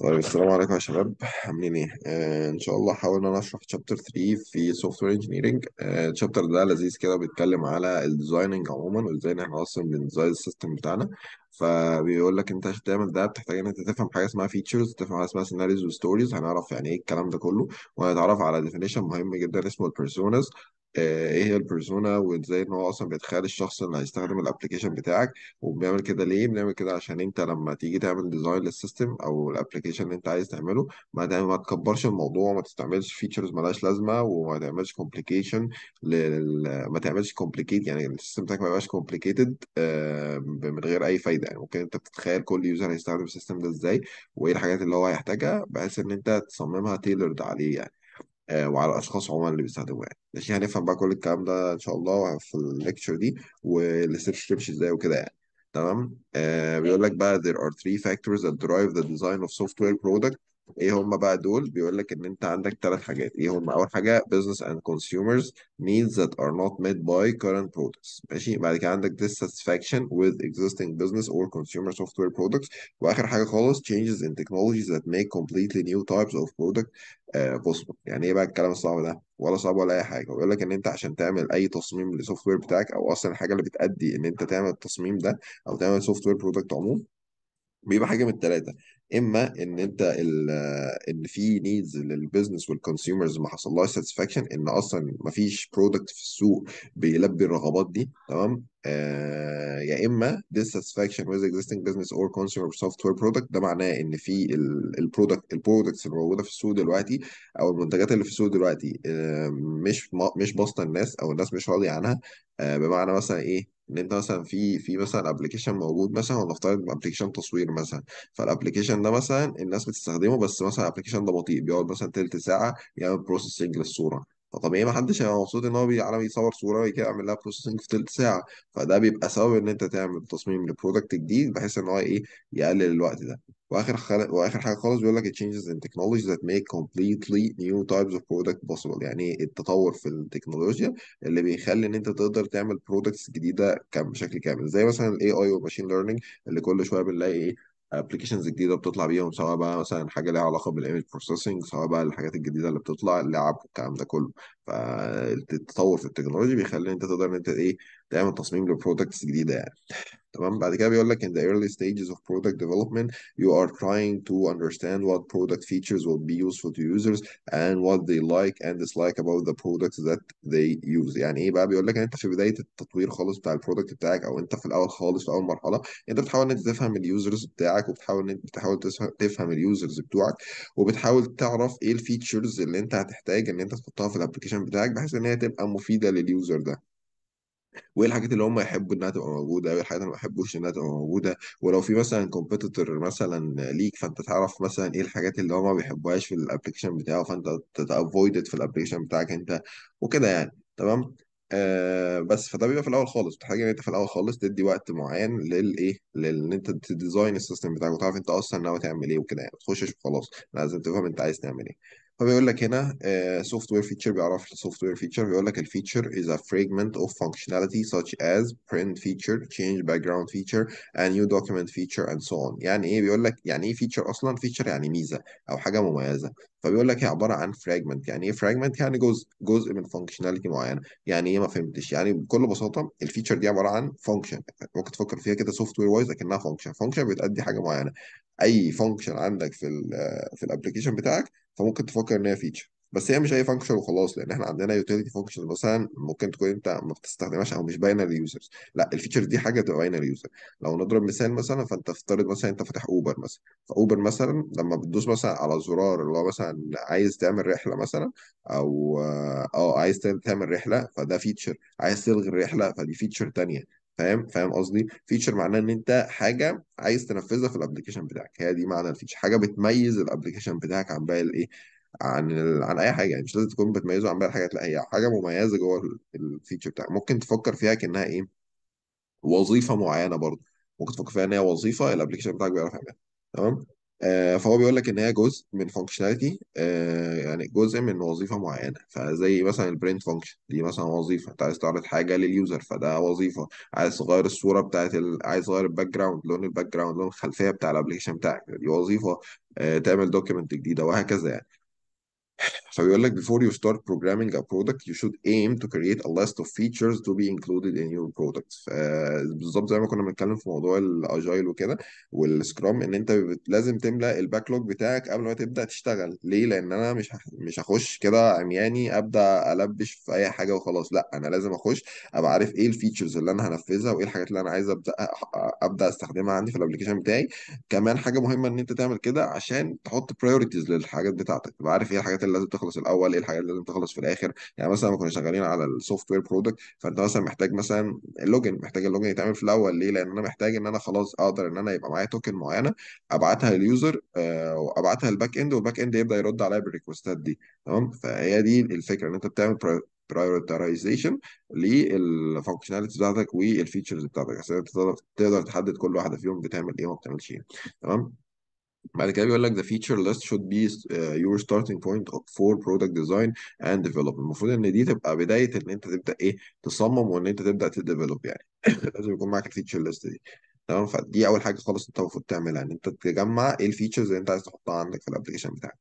طيب السلام عليكم يا شباب عاملين ايه؟ آه، ان شاء الله هحاول ان انا اشرح شابتر 3 في سوفت وير انجينيرنج الشابتر ده لذيذ كده بيتكلم على الديزايننج عموما وازاي ان احنا اصلا بنديزاين السيستم بتاعنا فبيقول لك انت عشان تعمل ده بتحتاج ان انت تفهم حاجه اسمها فيتشرز تفهم حاجه اسمها سيناريوز وستوريز هنعرف يعني ايه الكلام ده كله وهنتعرف على ديفينيشن مهم جدا اسمه البيرسوناز آه، ايه هي البيرسونا وازاي ان هو اصلا بيتخيل الشخص اللي هيستخدم الابلكيشن بتاعك وبنعمل كده ليه بنعمل كده عشان انت لما تيجي تعمل ديزاين للسيستم او الابلكيشن اللي انت عايز تعمله ما ما تكبرش الموضوع ما تستعملش فيتشرز مالهاش لازمه وما تعملش كومبليكيشن لل... ما تعملش كومبليكيت يعني السيستم بتاعك ما يبقاش كومبليكيتد آه، من غير اي فايده يعني ممكن انت تتخيل كل يوزر هيستخدم السيستم ده ازاي وايه الحاجات اللي هو هيحتاجها بحيث ان انت تصممها تيلرد عليه يعني آه، وعلى الاشخاص عموما اللي بيستخدموها يعني ماشي هنفهم بقى كل الكلام ده ان شاء الله في الليكتشر دي والريسيرش تمشي ازاي وكده يعني تمام آه بيقول لك بقى there are three factors that drive the design of software product ايه هم بقى دول بيقول لك ان انت عندك ثلاث حاجات ايه هم اول حاجه business and consumers needs that are not met by current products ماشي بعد كده عندك dissatisfaction with existing business or consumer software products واخر حاجه خالص changes in technologies that make completely new types of product بوسبل آه، possible يعني ايه بقى الكلام الصعب ده ولا صعب ولا اي حاجه بيقول لك ان انت عشان تعمل اي تصميم للسوفت وير بتاعك او اصلا الحاجه اللي بتأدي ان انت تعمل التصميم ده او تعمل سوفت وير برودكت عموما بيبقى حاجه من الثلاثه اما ان انت ان في نيدز للبزنس والكونسيومرز ما حصلهاش ساتسفاكشن ان اصلا ما فيش برودكت في السوق بيلبي الرغبات دي تمام آه، يا اما dissatisfaction with existing business or consumer software product ده معناه ان في البرودكت البرودكتس اللي موجوده في السوق دلوقتي او المنتجات اللي في السوق دلوقتي آه، مش مش باسطه الناس او الناس مش راضيه عنها آه، بمعنى مثلا ايه ان انت مثلا في في مثلا ابلكيشن موجود مثلا ونفترض ابلكيشن تصوير مثلا فالابلكيشن ده مثلا الناس بتستخدمه بس مثلا الابلكيشن ده بطيء بيقعد مثلا تلت ساعه يعمل بروسيسنج للصوره فطبيعي إيه، ما حدش هيبقى مبسوط ان هو بيعرف يصور صوره ويجي يعمل لها بروسيسنج في ثلث ساعه فده بيبقى سبب ان انت تعمل تصميم لبرودكت جديد بحيث ان هو ايه يقلل الوقت ده واخر خل... واخر حاجه خالص بيقول لك changes in technology that make completely new types of product possible يعني التطور في التكنولوجيا اللي بيخلي ان انت تقدر تعمل برودكتس جديده بشكل كامل زي مثلا الاي اي والماشين ليرنينج اللي كل شويه بنلاقي ايه ابلكيشنز جديده بتطلع بيهم سواء بقى مثلا حاجه ليها علاقه بالايمج بروسيسنج سواء بقى الحاجات الجديده اللي بتطلع اللعب والكلام ده كله فالتطور في التكنولوجيا بيخلي انت تقدر ان انت ايه تعمل تصميم لبرودكتس جديده يعني تمام بعد كده بيقول لك in the early stages of product development you are trying to understand what product features will be useful to users and what they like and dislike about the products that they use يعني ايه بقى بيقول لك ان انت في بدايه التطوير خالص بتاع البرودكت بتاعك او انت في الاول خالص في اول مرحله انت بتحاول ان انت تفهم اليوزرز بتاعك وبتحاول ان انت بتحاول تفهم اليوزرز بتوعك وبتحاول تعرف ايه الفيتشرز اللي انت هتحتاج ان انت تحطها في الابلكيشن بتاعك بحيث ان هي تبقى مفيده لليوزر ده وايه الحاجات اللي هم يحبوا انها تبقى موجوده وايه الحاجات اللي ما يحبوش انها تبقى موجوده ولو في مثلا كومبيتيتور مثلا ليك فانت تعرف مثلا ايه الحاجات اللي هو ما بيحبوهاش في الابلكيشن بتاعه فانت تتافويدد في الابلكيشن بتاعك انت وكده يعني تمام آه بس فده بيبقى في الاول خالص بتحتاج ان انت في الاول خالص تدي وقت معين للايه لان انت تديزاين السيستم بتاعك وتعرف انت اصلا ناوي تعمل ايه وكده يعني ما تخشش وخلاص لازم تفهم انت عايز تعمل ايه فبيقول لك هنا سوفت وير فيتشر بيعرف سوفت وير فيتشر بيقول لك الفيتشر is a fragment of functionality such as print feature, change background feature, and new document feature and so on. يعني ايه بيقول لك يعني ايه فيتشر اصلا؟ فيتشر يعني ميزه او حاجه مميزه. فبيقول لك هي عباره عن fragment يعني ايه fragment؟ يعني جزء جزء من functionality معينه. يعني ايه ما فهمتش؟ يعني بكل بساطه الفيتشر دي عباره عن function ممكن تفكر فيها كده سوفت وير وايز اكنها function، function بتأدي حاجه معينه. اي function عندك في الـ آه، في الابلكيشن بتاعك فممكن تفكر ان هي فيتشر بس هي مش اي فانكشن وخلاص لان احنا عندنا يوتيليتي فانكشن مثلا ممكن تكون انت ما بتستخدمهاش او مش باينه لليوزرز لا الفيتشر دي حاجه تبقى باينه لليوزر لو نضرب مثال مثلا فانت افترض مثلا انت فاتح اوبر مثلا فاوبر مثلا لما بتدوس مثلا على الزرار اللي هو مثلا عايز تعمل رحله مثلا او اه, آه، عايز تعمل رحله فده فيتشر عايز تلغي الرحله فدي فيتشر ثانيه فاهم فاهم قصدي فيتشر معناه ان انت حاجه عايز تنفذها في الابلكيشن بتاعك هي دي معنى الفيتشر حاجه بتميز الابلكيشن بتاعك عن باقي الايه عن ال... عن اي حاجه يعني مش لازم تكون بتميزه عن باقي الحاجات لا هي حاجه مميزه جوه الفيتشر بتاعك ممكن تفكر فيها كانها ايه وظيفه معينه برضه ممكن تفكر فيها ان هي وظيفه الابلكيشن بتاعك بيعرف يعملها تمام آه، فهو بيقول لك ان هي جزء من فانكشناليتي آه، يعني جزء من وظيفه معينه فزي مثلا البرنت فانكشن دي مثلا وظيفه انت عايز تعرض حاجه لليوزر فده وظيفه عايز تغير الصوره بتاعت ال... عايز تغير الباك جراوند لون الباك جراوند لون الخلفيه بتاع الابلكيشن بتاعك دي وظيفه آه، تعمل دوكيمنت جديده وهكذا يعني فبيقول لك before you start programming a product you should aim to create a list of features to be included in your product بالظبط زي ما كنا بنتكلم في موضوع الاجايل وكده والسكرام ان انت لازم تملأ الباك لوج بتاعك قبل ما تبدأ تشتغل ليه لان انا مش مش هخش كده عمياني ابدأ البش في اي حاجة وخلاص لا انا لازم اخش ابقى عارف ايه الفيتشرز اللي انا هنفذها وايه الحاجات اللي انا عايز ابدأ ابدأ استخدمها عندي في الابلكيشن بتاعي كمان حاجة مهمة ان انت تعمل كده عشان تحط برايورتيز للحاجات بتاعتك تبقى عارف ايه الحاجات اللي لازم تخلص الاول ايه الحاجات اللي لازم تخلص في الاخر يعني مثلا لما كنا شغالين على السوفت وير برودكت فانت مثلا محتاج مثلا اللوجن محتاج اللوجن يتعمل في الاول ليه لان انا محتاج ان انا خلاص اقدر ان انا يبقى معايا توكن معينه ابعتها لليوزر آه، وابعتها للباك اند والباك اند يبدا يرد عليا بالريكوستات دي تمام فهي دي الفكره ان انت بتعمل prioritization للفانكشناليتيز بتاعتك والفيتشرز بتاعتك عشان تقدر تحدد كل واحده فيهم بتعمل ايه وما بتعملش ايه تمام بعد كده بيقول لك the feature list should be uh, your starting point for product design and development المفروض ان دي تبقى بدايه ان انت تبدا ايه تصمم وان انت تبدا تديفلوب يعني لازم يكون معاك الفيتشر ليست دي تمام فدي اول حاجه خالص انت المفروض تعملها ان انت تجمع ايه الفيتشرز اللي انت عايز تحطها عندك في الابلكيشن بتاعك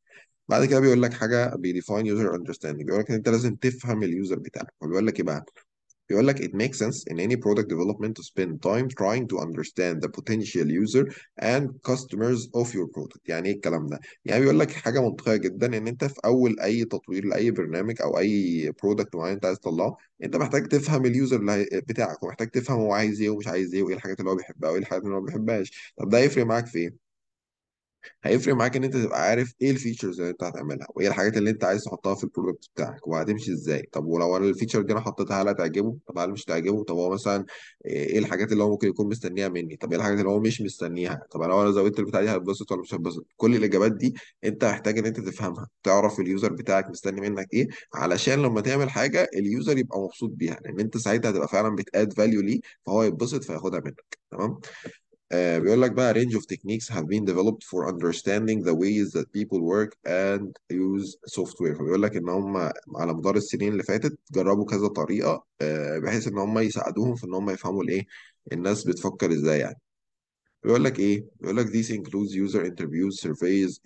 بعد كده بيقول لك حاجه بيديفاين يوزر اندرستاندينج بيقول لك ان انت لازم تفهم اليوزر بتاعك فبيقول لك ايه بقى بيقول لك it makes sense in any product development to spend time trying to understand the potential user and customers of your product يعني ايه الكلام ده يعني بيقول لك حاجه منطقيه جدا ان انت في اول اي تطوير لاي برنامج او اي برودكت معين انت عايز تطلعه انت محتاج تفهم اليوزر بتاعك ومحتاج تفهم هو عايز ايه ومش عايز ايه وايه الحاجات اللي هو بيحبها وايه الحاجات اللي هو ما بيحبهاش طب ده هيفرق معاك في ايه هيفرق معاك ان انت تبقى عارف ايه الفيتشرز اللي انت هتعملها وايه الحاجات اللي انت عايز تحطها في البرودكت بتاعك وهتمشي ازاي طب ولو انا الفيتشر دي انا حطيتها هل هتعجبه طب هل مش هتعجبه طب هو مثلا إيه, ايه الحاجات اللي هو ممكن يكون مستنيها مني طب ايه الحاجات اللي هو مش مستنيها طب لو انا زودت البتاع دي هتبسط ولا مش هتبسط كل الاجابات دي انت محتاج ان انت تفهمها تعرف اليوزر بتاعك مستني منك ايه علشان لما تعمل حاجه اليوزر يبقى مبسوط بيها لان انت ساعتها هتبقى فعلا بتاد فاليو ليه فهو يتبسط فياخدها منك تمام آه بيقول لك بقى range of techniques have been developed for understanding the ways that people work and use software فبيقول لك ان هم على مدار السنين اللي فاتت جربوا كذا طريقه آه، بحيث ان هم يساعدوهم في ان هم يفهموا الايه الناس بتفكر ازاي يعني بيقول لك ايه بيقول لك these includes user interviews surveys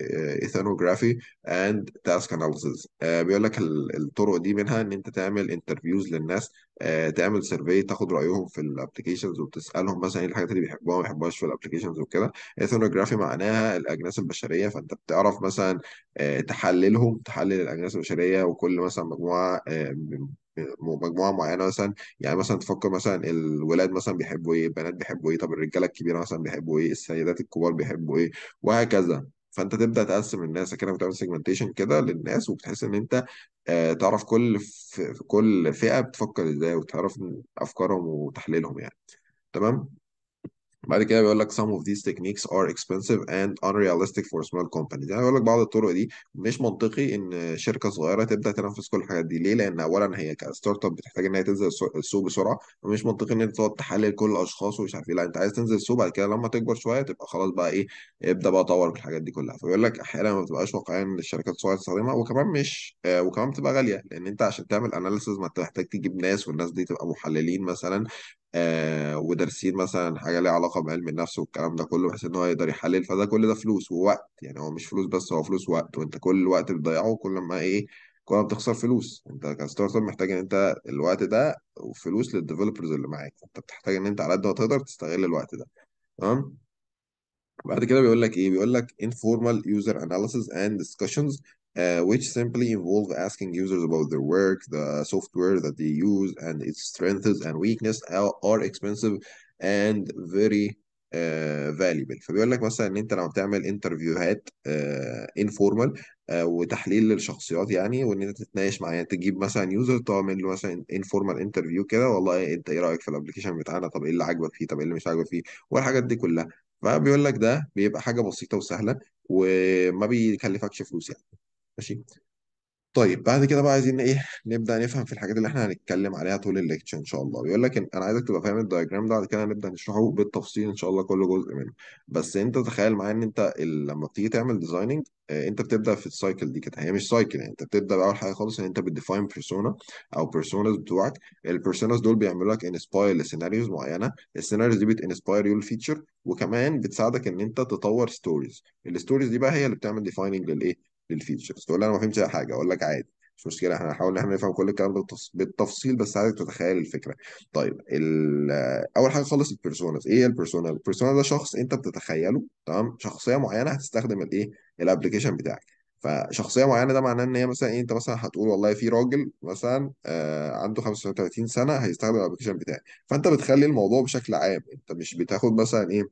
آه، ethnography and task analysis آه، بيقول لك الطرق دي منها ان انت تعمل انترفيوز للناس آه، تعمل survey تاخد رايهم في الابلكيشنز وتسالهم مثلا ايه الحاجات اللي بيحبوها وما بيحبوهاش في الابلكيشنز وكده ethnography معناها الاجناس البشريه فانت بتعرف مثلا تحللهم تحلل الاجناس البشريه وكل مثلا مجموعه مجموعه معينه مثلا يعني مثلا تفكر مثلا الولاد مثلا بيحبوا ايه البنات بيحبوا ايه طب الرجاله الكبيره مثلا بيحبوا ايه السيدات الكبار بيحبوا ايه وهكذا فانت تبدا تقسم الناس كده بتعمل سيجمنتيشن كده للناس وبتحس ان انت آه، تعرف كل ف... كل فئه بتفكر ازاي وتعرف افكارهم وتحليلهم يعني تمام بعد كده بيقول لك some of these techniques are expensive and unrealistic for small companies يعني بيقول لك بعض الطرق دي مش منطقي ان شركه صغيره تبدا تنفذ كل الحاجات دي ليه لان اولا هي كستارت اب بتحتاج ان هي تنزل السوق بسرعه ومش منطقي ان انت تقعد تحلل كل الاشخاص ومش عارف ايه لا انت عايز تنزل السوق بعد كده لما تكبر شويه تبقى خلاص بقى ايه ابدا بقى طور الحاجات دي كلها فبيقول لك احيانا ما بتبقاش واقعيه ان الشركات الصغيره تستخدمها وكمان مش آه، وكمان بتبقى غاليه لان انت عشان تعمل اناليسز ما انت محتاج تجيب ناس والناس دي تبقى محللين مثلا آه، ودارسين مثلا حاجه ليها علاقه بعلم النفس والكلام ده كله بحيث ان هو يقدر يحلل فده كل ده فلوس ووقت يعني هو مش فلوس بس هو فلوس وقت وانت كل الوقت بتضيعه كل ما ايه كل ما بتخسر فلوس انت كستارت اب محتاج ان انت الوقت ده وفلوس للديفلوبرز اللي معاك انت بتحتاج ان انت على قد ما تقدر تستغل الوقت ده تمام بعد كده بيقول لك ايه بيقول لك informal user analysis and discussions uh, which simply involve asking users about their work, the software that they use, and its strengths and weaknesses are, are expensive and very uh, valuable فبيقول لك مثلا ان انت لما بتعمل انترفيوهات انفورمال uh, uh, وتحليل للشخصيات يعني وان انت تتناقش معاه يعني تجيب مثلا يوزر تعمل له مثلا انفورمال انترفيو كده والله انت ايه رايك في الابلكيشن بتاعنا طب ايه اللي عاجبك فيه طب ايه اللي مش عاجبك فيه والحاجات دي كلها فبيقول لك ده بيبقى حاجه بسيطه وسهله وما بيكلفكش فلوس يعني ماشي طيب بعد كده بقى عايزين ايه نبدا نفهم في الحاجات اللي احنا هنتكلم عليها طول الليكتشر ان شاء الله بيقول لك إن انا عايزك تبقى فاهم الدايجرام ده بعد كده هنبدا نشرحه بالتفصيل ان شاء الله كل جزء منه بس انت تخيل معايا ان انت لما بتيجي تعمل ديزايننج آه، انت بتبدا في السايكل دي كده هي مش سايكل يعني انت بتبدا باول حاجه خالص ان انت بتديفاين بيرسونا او بيرسوناز بتوعك البيرسوناز دول بيعملوا لك انسباير لسيناريوز معينه السيناريوز دي بتنسباير يو الفيتشر وكمان بتساعدك ان انت تطور ستوريز الستوريز دي بقى هي اللي بتعمل ديفايننج للايه للفيتشرز تقول لي انا ما فهمتش حاجه اقول لك عادي مش مشكله احنا هنحاول ان احنا نفهم كل الكلام ده بالتفصيل بس عايزك تتخيل الفكره طيب اول حاجه خالص البيرسوناز ايه هي البيرسونا البيرسونا ده شخص انت بتتخيله تمام شخصيه معينه هتستخدم الايه الابلكيشن بتاعك فشخصيه معينه ده معناه ان هي مثلا إيه انت مثلا هتقول والله في راجل مثلا آه عنده 35 سنه هيستخدم الابلكيشن بتاعي فانت بتخلي الموضوع بشكل عام انت مش بتاخد مثلا ايه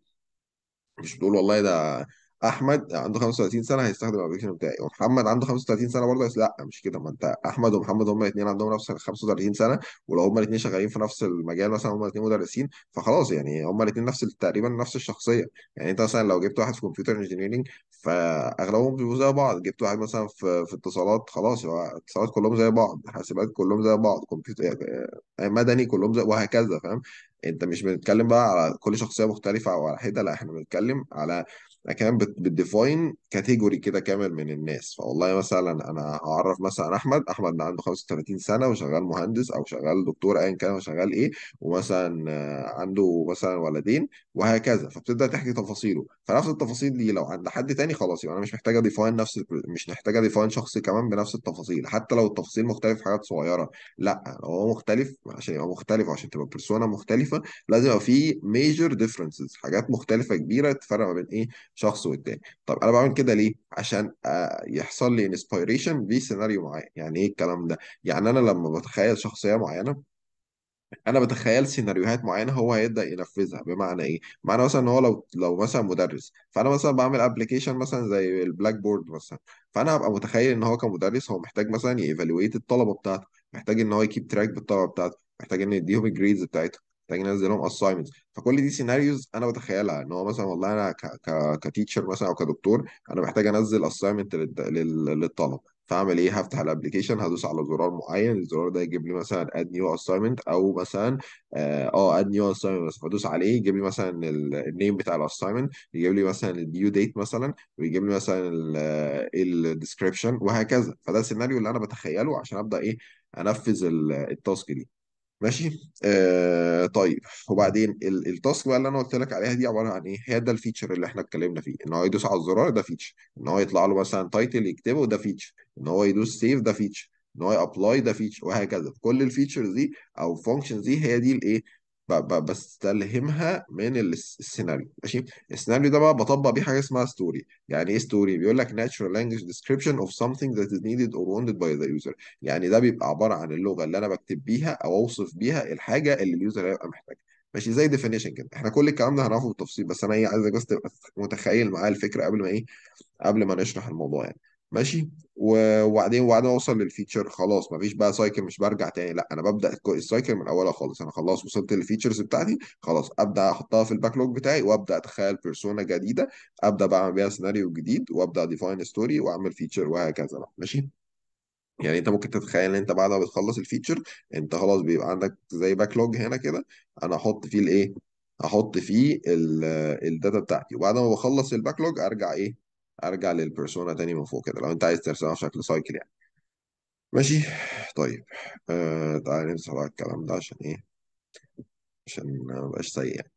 مش بتقول والله ده احمد عنده 35 سنه هيستخدم الابلكيشن بتاعي ومحمد عنده 35 سنه برضه لا مش كده ما انت احمد ومحمد هما الاثنين عندهم نفس ال 35 سنه ولو هما الاثنين شغالين في نفس المجال مثلا هما الاثنين مدرسين فخلاص يعني هما الاثنين نفس تقريبا نفس الشخصيه يعني انت مثلا لو جبت واحد في كمبيوتر انجينيرنج فاغلبهم بيبقوا زي بعض جبت واحد مثلا في في اتصالات خلاص هو اتصالات كلهم زي بعض حاسبات كلهم زي بعض كمبيوتر يعني آه، مدني كلهم زي وهكذا فاهم انت مش بنتكلم بقى على كل شخصيه مختلفه او على حده لا احنا بنتكلم على انا كمان بتديفاين كاتيجوري كده كامل من الناس فوالله مثلا انا هعرف مثلا احمد احمد ده عنده 35 سنه وشغال مهندس او شغال دكتور ايا كان هو شغال ايه ومثلا عنده مثلا ولدين وهكذا فبتبدا تحكي تفاصيله فنفس التفاصيل دي لو عند حد تاني خلاص يبقى يعني انا مش محتاجه ديفاين نفس مش محتاجه ديفاين شخص كمان بنفس التفاصيل حتى لو التفاصيل مختلف في حاجات صغيره لا لو هو مختلف عشان يبقى مختلف وعشان تبقى بيرسونا مختلفه لازم يبقى في ميجر ديفرنسز حاجات مختلفه كبيره تفرق ما بين ايه شخص قدامي طب انا بعمل كده ليه عشان آه، يحصل لي انسبيريشن لسيناريو معين يعني ايه الكلام ده يعني انا لما بتخيل شخصيه معينه انا بتخيل سيناريوهات معينه هو هيبدا ينفذها بمعنى ايه معنى مثلا ان هو لو لو مثلا مدرس فانا مثلا بعمل ابلكيشن مثلا زي البلاك بورد مثلا فانا هبقى متخيل ان هو كمدرس هو محتاج مثلا ييفالويت الطلبه بتاعته محتاج ان هو يكيب تراك بالطلبه بتاعته محتاج ان يديهم الجريدز بتاعتهم محتاجين انزل لهم اساينمنتس فكل دي سيناريوز انا بتخيلها ان هو مثلا والله انا ك ك كتيتشر مثلا او كدكتور انا محتاج انزل اساينمنت للطلبه فاعمل ايه هفتح الابلكيشن هدوس على زرار معين الزرار ده يجيب لي مثلا اد نيو اساينمنت او مثلا اه اد نيو اساينمنت بس هدوس عليه يجيب لي مثلا النيم بتاع الاساينمنت يجيب لي مثلا الديو ديت مثلا ويجيب لي مثلا الديسكربشن وهكذا فده السيناريو اللي انا بتخيله عشان ابدا ايه انفذ التاسك دي ماشي آه طيب وبعدين التاسك بقى اللي انا قلت لك عليها دي عباره عن ايه هي ده الفيتشر اللي احنا اتكلمنا فيه ان هو يدوس على الزرار ده فيتشر ان هو يطلع له مثلا تايتل يكتبه ده فيتشر ان هو يدوس سيف ده فيتشر ان هو يابلاي ده فيتشر وهكذا كل الفيتشرز دي او الفانكشنز دي هي دي الايه بستلهمها من السيناريو ماشي السيناريو ده بقى بطبق بيه حاجه اسمها ستوري يعني ايه ستوري بيقول لك natural language description of something that is needed or wanted by the user يعني ده بيبقى عباره عن اللغه اللي انا بكتب بيها او اوصف بيها الحاجه اللي اليوزر هيبقى محتاجها ماشي زي ديفينيشن كده احنا كل الكلام ده هنعرفه بالتفصيل بس انا ايه عايزك بس تبقى متخيل معايا الفكره قبل ما ايه قبل ما نشرح الموضوع يعني ماشي وبعدين وبعدين اوصل للفيتشر خلاص مفيش بقى سايكل مش برجع تاني لا انا ببدا السايكل من اولها خالص انا خلاص وصلت للفيتشرز بتاعتي خلاص ابدا احطها في الباك لوج بتاعي وابدا اتخيل بيرسونا جديده ابدا بعمل بيها سيناريو جديد وابدا ديفاين ستوري واعمل فيتشر وهكذا بقى ماشي يعني انت ممكن تتخيل ان انت بعد ما بتخلص الفيتشر انت خلاص بيبقى عندك زي باك لوج هنا كده انا احط فيه الايه احط فيه الداتا بتاعتي وبعد ما بخلص الباك لوج ارجع ايه ارجع للبرسونا تاني من فوق كده لو انت عايز ترسمها في شكل سايكل يعني ماشي طيب آه تعالى نمسح بقى الكلام ده عشان ايه عشان ما ابقاش سيء يعني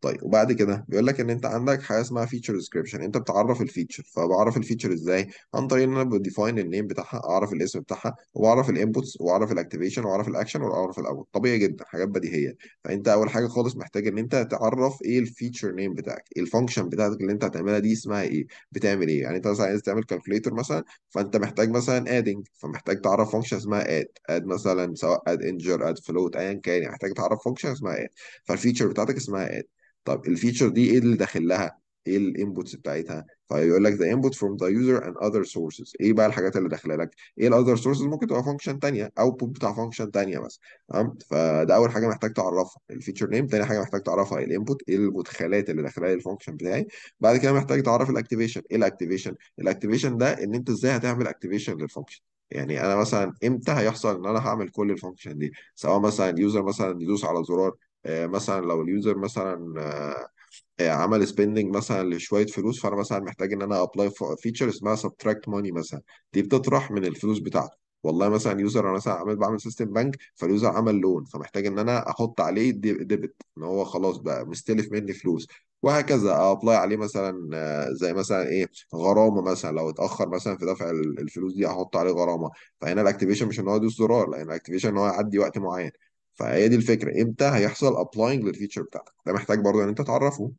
طيب وبعد كده بيقول لك ان انت عندك حاجه اسمها فيتشر ديسكريبشن انت بتعرف الفيتشر فبعرف الفيتشر ازاي عن طريق ان انا بديفاين النيم بتاعها اعرف الاسم بتاعها وبعرف الانبوتس وبعرف الاكتيفيشن واعرف الاكشن واعرف الاوت طبيعي جدا حاجات بديهيه فانت اول حاجه خالص محتاج ان انت تعرف ايه الفيتشر نيم بتاعك إيه الفانكشن بتاعتك اللي انت هتعملها دي اسمها ايه بتعمل ايه يعني انت مثلا عايز تعمل كالكوليتر مثلا فانت محتاج مثلا ادنج فمحتاج تعرف فانكشن اسمها اد اد مثلا سواء اد انجر اد فلوت ايا كان يعني محتاج تعرف فانكشن اسمها اد فالفيتشر بتاعتك اسمها اد إيه؟ طب الفيتشر دي ايه اللي داخل لها ايه الانبوتس بتاعتها فيقول لك the input from the user and other sources ايه بقى الحاجات اللي داخله لك ايه الاذر sources ممكن تبقى فانكشن ثانيه اوتبوت بتاع فانكشن ثانيه مثلا تمام فده اول حاجه محتاج تعرفها الفيتشر نيم ثاني حاجه محتاج تعرفها الانبوت ايه المدخلات اللي داخله الفانكشن بتاعي بعد كده محتاج تعرف الاكتيفيشن ايه الاكتيفيشن الاكتيفيشن ده ان انت ازاي هتعمل اكتيفيشن للفانكشن يعني انا مثلا امتى هيحصل ان انا هعمل كل الفانكشن دي سواء مثلا يوزر مثلا يدوس على زرار آه، مثلا لو اليوزر مثلا آه، آه، عمل سبيندنج مثلا لشويه فلوس فانا مثلا محتاج ان انا ابلاي فيتشر اسمها سبتراكت ماني مثلا دي بتطرح من الفلوس بتاعته والله مثلا يوزر انا مثلا عامل بعمل سيستم بنك فاليوزر عمل لون فمحتاج ان انا احط عليه ديبت ان هو خلاص بقى مستلف مني فلوس وهكذا ابلاي عليه مثلا زي مثلا ايه غرامه مثلا لو اتاخر مثلا في دفع الفلوس دي احط عليه غرامه فهنا الاكتيفيشن مش ان هو يدوس زرار لان الاكتيفيشن ان هو يعدي وقت معين فهي دي الفكره امتى هيحصل ابلاينج للفيتشر بتاعتك ده محتاج برضه ان انت تعرفه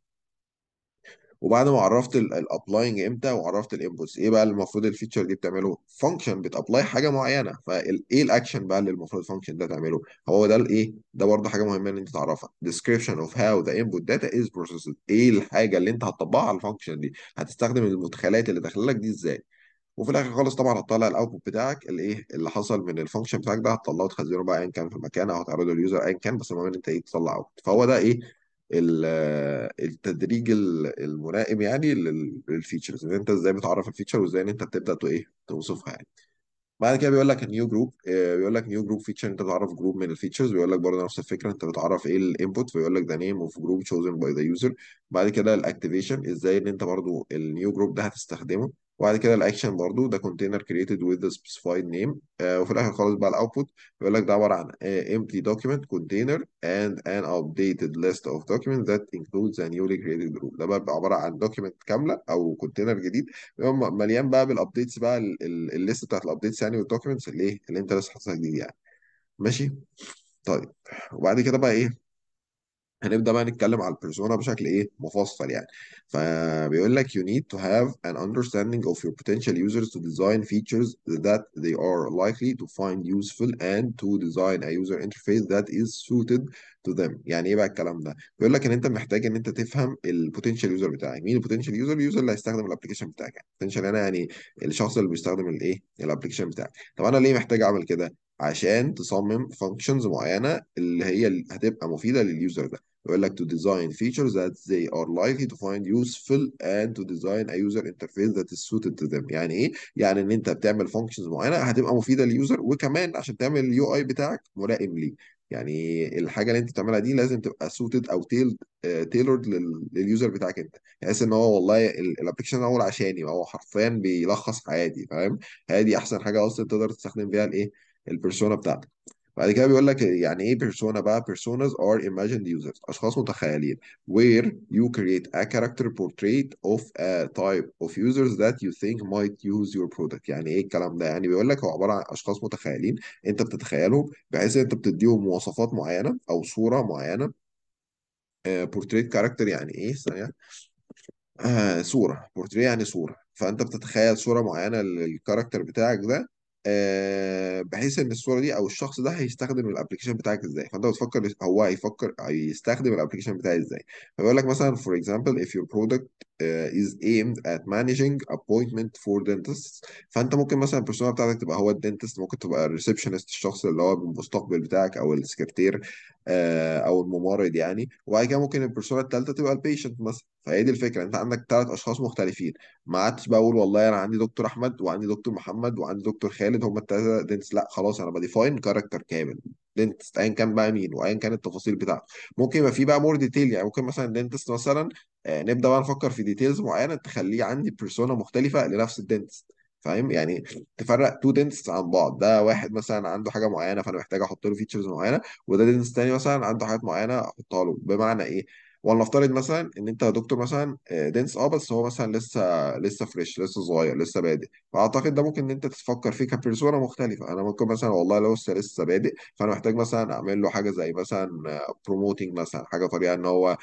وبعد ما عرفت الابلاينج امتى وعرفت الانبوتس ايه بقى المفروض الفيتشر دي بتعمله فانكشن بتابلاي حاجه معينه فايه الاكشن بقى اللي المفروض الفانكشن ده تعمله هو ده الايه ده برضه حاجه مهمه ان انت تعرفها description of how the input data is processed ايه الحاجه اللي انت هتطبقها على الفانكشن دي هتستخدم المدخلات اللي داخله لك دي ازاي وفي الاخر خالص طبعا هتطلع الاوتبوت بتاعك اللي ايه اللي حصل من الفانكشن بتاعك ده هتطلعه وتخزنه بقى ايا كان في المكان او هتعرضه لليوزر ايا كان بس المهم ان انت ايه تطلع اوتبوت فهو ده ايه آه، التدريج الملائم يعني للفيتشرز ان انت ازاي بتعرف الفيتشر وازاي ان انت بتبدا تو ايه توصفها يعني بعد كده بيقول لك نيو جروب آه، بيقول لك نيو جروب فيتشر انت بتعرف جروب من الفيتشرز بيقول لك برضه نفس الفكره انت بتعرف ايه الانبوت فيقول لك ذا نيم اوف جروب chosen باي ذا يوزر بعد كده الاكتيفيشن ازاي ان انت برضه النيو جروب ده هتستخدمه وبعد كده الاكشن برضو ده كونتينر كريتد وذ سبيسيفايد نيم وفي الاخر خالص بقى الاوتبوت بيقول لك ده عباره عن امتي دوكيمنت كونتينر اند ان ابديتد ليست اوف دوكيمنت ذات انكلودز includes نيولي كريتد جروب ده بقى عباره عن دوكيمنت كامله او كونتينر جديد مليان بقى بالابديتس بقى الليست بتاعت الابديتس يعني والدوكيمنتس اللي ايه اللي انت لسه حاططها جديد يعني ماشي طيب وبعد كده بقى ايه هنبدا بقى نتكلم على البيرسونا بشكل ايه مفصل يعني فبيقول لك you need to have an understanding of your potential users to design features that they are likely to find useful and to design a user interface that is suited to them يعني ايه بقى الكلام ده بيقول لك ان انت محتاج ان انت تفهم البوتنشال يوزر بتاعك مين البوتنشال يوزر اليوزر اللي هيستخدم الابلكيشن بتاعك يعني البوتنشال انا يعني الشخص اللي بيستخدم الايه الابلكيشن بتاعك طب انا ليه محتاج اعمل كده عشان تصمم فانكشنز معينه اللي هي اللي هتبقى مفيده لليوزر ده يقول لك to design features that they are likely to find useful and to design a user interface that is suited to them يعني ايه يعني ان انت بتعمل فانكشنز معينه هتبقى مفيده لليوزر وكمان عشان تعمل اليو اي بتاعك ملائم ليه يعني الحاجه اللي انت بتعملها دي لازم تبقى سوتد او تيلد تيلورد لليوزر بتاعك انت بحيث ان هو والله الابلكيشن اول عشاني هو حرفيا بيلخص حياتي فاهم هذه احسن حاجه اصلا تقدر تستخدم بيها الايه البيرسونا بتاعتك بعد كده بيقول لك يعني ايه بيرسونا بقى personas are imagined users اشخاص متخيلين where you create a character portrait of a type of users that you think might use your product يعني ايه الكلام ده يعني بيقول لك هو عباره عن اشخاص متخيلين انت بتتخيلهم بحيث انت بتديهم مواصفات معينه او صوره معينه بورتريت آه، كاركتر يعني ايه ثانيه آه صوره بورتريه يعني صوره فانت بتتخيل صوره معينه للكاركتر بتاعك ده آه، بحيث ان الصوره دي او الشخص ده هيستخدم الابلكيشن بتاعك ازاي فانت بتفكر هو هيفكر هيستخدم الابلكيشن بتاعي ازاي فبيقول لك مثلا for example if your product آه، is aimed at managing appointment for dentists فانت ممكن مثلا البيرسونا بتاعتك تبقى هو الدنتست ممكن تبقى الريسبشنست الشخص اللي هو المستقبل بتاعك او السكرتير آه، او الممرض يعني وبعد كده ممكن البيرسونا الثالثه تبقى البيشنت مثلا فهي دي الفكره انت عندك ثلاث اشخاص مختلفين ما عادش بقول والله انا عندي دكتور احمد وعندي دكتور محمد وعندي دكتور خالد هم الثلاثه دنتست لا خلاص انا بديفاين كاركتر كامل دنتست ايا كان بقى مين وايا كان التفاصيل بتاعته ممكن يبقى في بقى مور ديتيل يعني ممكن مثلا دنتست مثلا آه، نبدا بقى نفكر في ديتيلز معينه تخليه عندي بيرسونا مختلفه لنفس الدنتست فاهم يعني تفرق تو دنتس عن بعض ده واحد مثلا عنده حاجه معينه فانا محتاج احط له فيتشرز معينه وده دنتس تاني مثلا عنده حاجات معينه احطها له بمعنى ايه ولنفترض مثلا ان انت دكتور مثلا دنس آه،, اه بس هو مثلا لسه لسه فريش لسه صغير لسه بادئ فاعتقد ده ممكن ان انت تفكر فيه كبيرسونا مختلفه انا ممكن مثلا والله لو لسه لسه بادئ فانا محتاج مثلا اعمل له حاجه زي مثلا بروموتنج آه، مثلا حاجه طريقه ان هو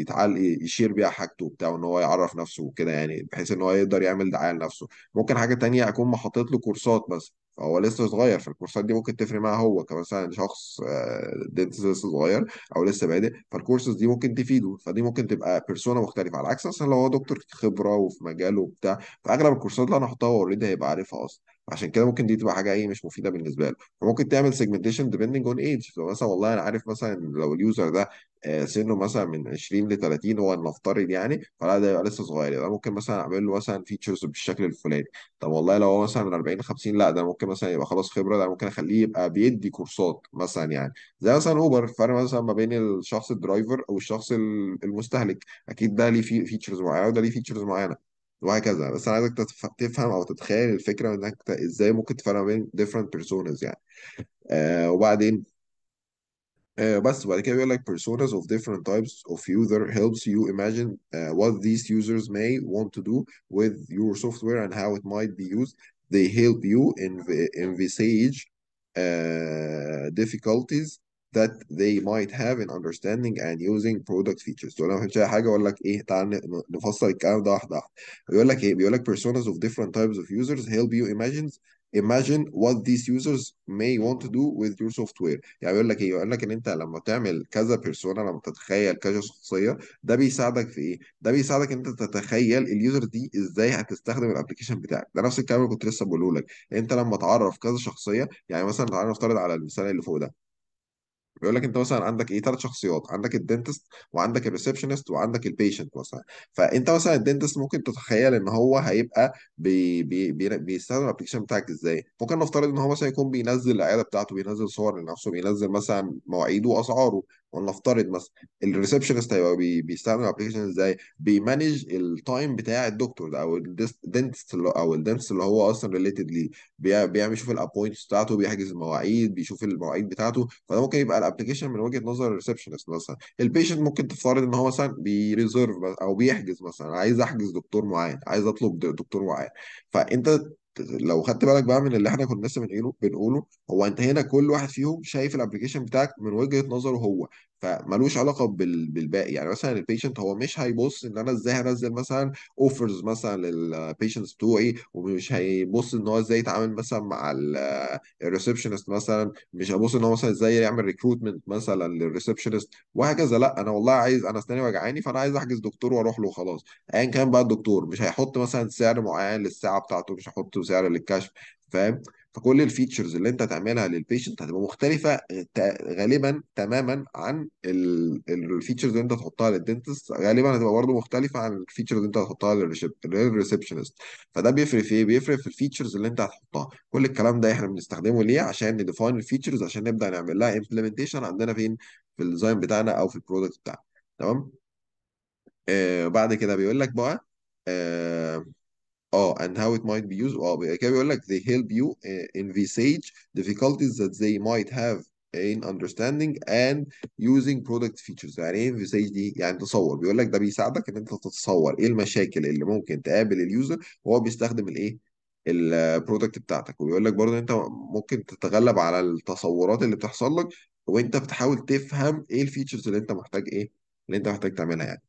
يتعال يشير بيها حاجته وبتاع وان هو يعرف نفسه وكده يعني بحيث ان هو يقدر يعمل دعايه لنفسه ممكن حاجه تانية اكون محطط له كورسات بس فهو لسه صغير فالكورسات دي ممكن تفرق معاه هو كمثلا شخص آه، لسه صغير او لسه بادئ فالكورسز دي ممكن تفيده فدي ممكن تبقى بيرسونا مختلفه على عكس مثلا لو هو دكتور خبره وفي مجاله وبتاع فاغلب الكورسات اللي انا هحطها هو اوريدي هيبقى عارفها اصلا عشان كده ممكن دي تبقى حاجه ايه مش مفيده بالنسبه له فممكن تعمل سيجمنتيشن ديبندنج اون ايدج لو مثلا والله انا عارف مثلا لو اليوزر ده آه، سنه مثلا من 20 ل 30 هو نفترض يعني فلا ده يبقى لسه صغير يبقى يعني ممكن مثلا اعمل له مثلا فيتشرز بالشكل الفلاني طب والله لو هو مثلا من 40 ل 50 لا ده ممكن مثلا يبقى خلاص خبره ده ممكن اخليه يبقى بيدي كورسات مثلا يعني زي مثلا اوبر فرق مثلا ما بين الشخص الدرايفر او الشخص المستهلك اكيد ده ليه فيتشرز معينه وده ليه فيتشرز معينه وهكذا بس انا عايزك تفهم او تتخيل الفكره انك ازاي ممكن تفرق بين different personas يعني آه وبعدين But uh, بس بعد كده بيقول لك personas of different types of user helps you imagine uh, what these users may want to do with your software and how it might be used. They help you in envisage uh, difficulties that they might have in understanding and using product features. تقول انا ما حاجه اقول لك ايه تعال نفصل الكلام ده واحده واحده. بيقول لك ايه؟ بيقول لك personas of different types of users help you imagine imagine what these users may want to do with your software يعني بيقول لك ايه يقول لك ان انت لما تعمل كذا بيرسونا لما تتخيل كذا شخصيه ده بيساعدك في ايه ده بيساعدك ان انت تتخيل اليوزر دي ازاي هتستخدم الابلكيشن بتاعك ده نفس الكلام اللي كنت لسه بقوله لك انت لما تعرف كذا شخصيه يعني مثلا تعال نفترض على المثال اللي فوق ده بيقول لك انت مثلا عندك ايه ثلاث شخصيات عندك الدنتست وعندك الريسبشنست وعندك البيشنت مثلا فانت مثلا الدنتست ممكن تتخيل ان هو هيبقى بي بي بي بيستخدم الابلكيشن بتاعك ازاي ممكن نفترض ان هو مثلا يكون بينزل العياده بتاعته بينزل صور لنفسه بينزل مثلا مواعيده واسعاره ولنفترض مثلا الريسبشنست هيبقى بيستعمل الابلكيشن ازاي بيمانج التايم بتاع الدكتور او الدنتست او الدنتست اللي هو اصلا ريليتد ليه بيعمل يشوف الابوينتس بتاعته بيحجز المواعيد بيشوف المواعيد بتاعته فده ممكن يبقى الابلكيشن من وجهه نظر الريسبشنست مثلا البيشنت ممكن تفترض ان هو مثلا بيريزرف او بيحجز مثلا عايز احجز دكتور معين عايز اطلب دكتور معين فانت لو خدت بالك بقى من اللي احنا كنا لسه بنقوله هو انت هنا كل واحد فيهم شايف الابلكيشن بتاعك من وجهة نظره هو فمالوش علاقه بالباقي يعني مثلا البيشنت هو مش هيبص ان انا ازاي هنزل مثلا اوفرز مثلا للبيشنتس بتوعي ومش هيبص ان هو ازاي يتعامل مثلا مع الريسبشنست مثلا مش هيبص ان هو مثلا ازاي يعمل ريكروتمنت مثلا للريسبشنست وهكذا لا انا والله عايز انا اسناني وجعاني فانا عايز احجز دكتور واروح له خلاص ايا كان بقى الدكتور مش هيحط مثلا سعر معين للساعه بتاعته مش هيحط سعر للكشف فاهم فكل الفيتشرز اللي انت هتعملها للبيشنت هتبقى مختلفه غالبا تماما عن الفيتشرز اللي انت هتحطها للدنتست غالبا هتبقى برضه مختلفه عن الفيتشرز اللي انت هتحطها للريسبشنست فده بيفرق في ايه؟ بيفرق في الفيتشرز اللي انت هتحطها كل الكلام ده احنا بنستخدمه ليه؟ عشان نديفاين الفيتشرز عشان نبدا نعمل لها امبلمنتيشن عندنا فين؟ في الديزاين بتاعنا او في البرودكت بتاعنا تمام؟ آه بعد كده بيقول لك بقى آه اه and how it might be used اه كده بيقول لك they help you envisage difficulties that they might have in understanding and using product features يعني ايه envisage دي يعني تصور بيقول لك ده بيساعدك ان انت تتصور ايه المشاكل اللي ممكن تقابل اليوزر وهو بيستخدم الايه البرودكت بتاعتك وبيقول لك برضه انت ممكن تتغلب على التصورات اللي بتحصل لك وانت بتحاول تفهم ايه الفيتشرز اللي انت محتاج ايه اللي انت محتاج تعملها يعني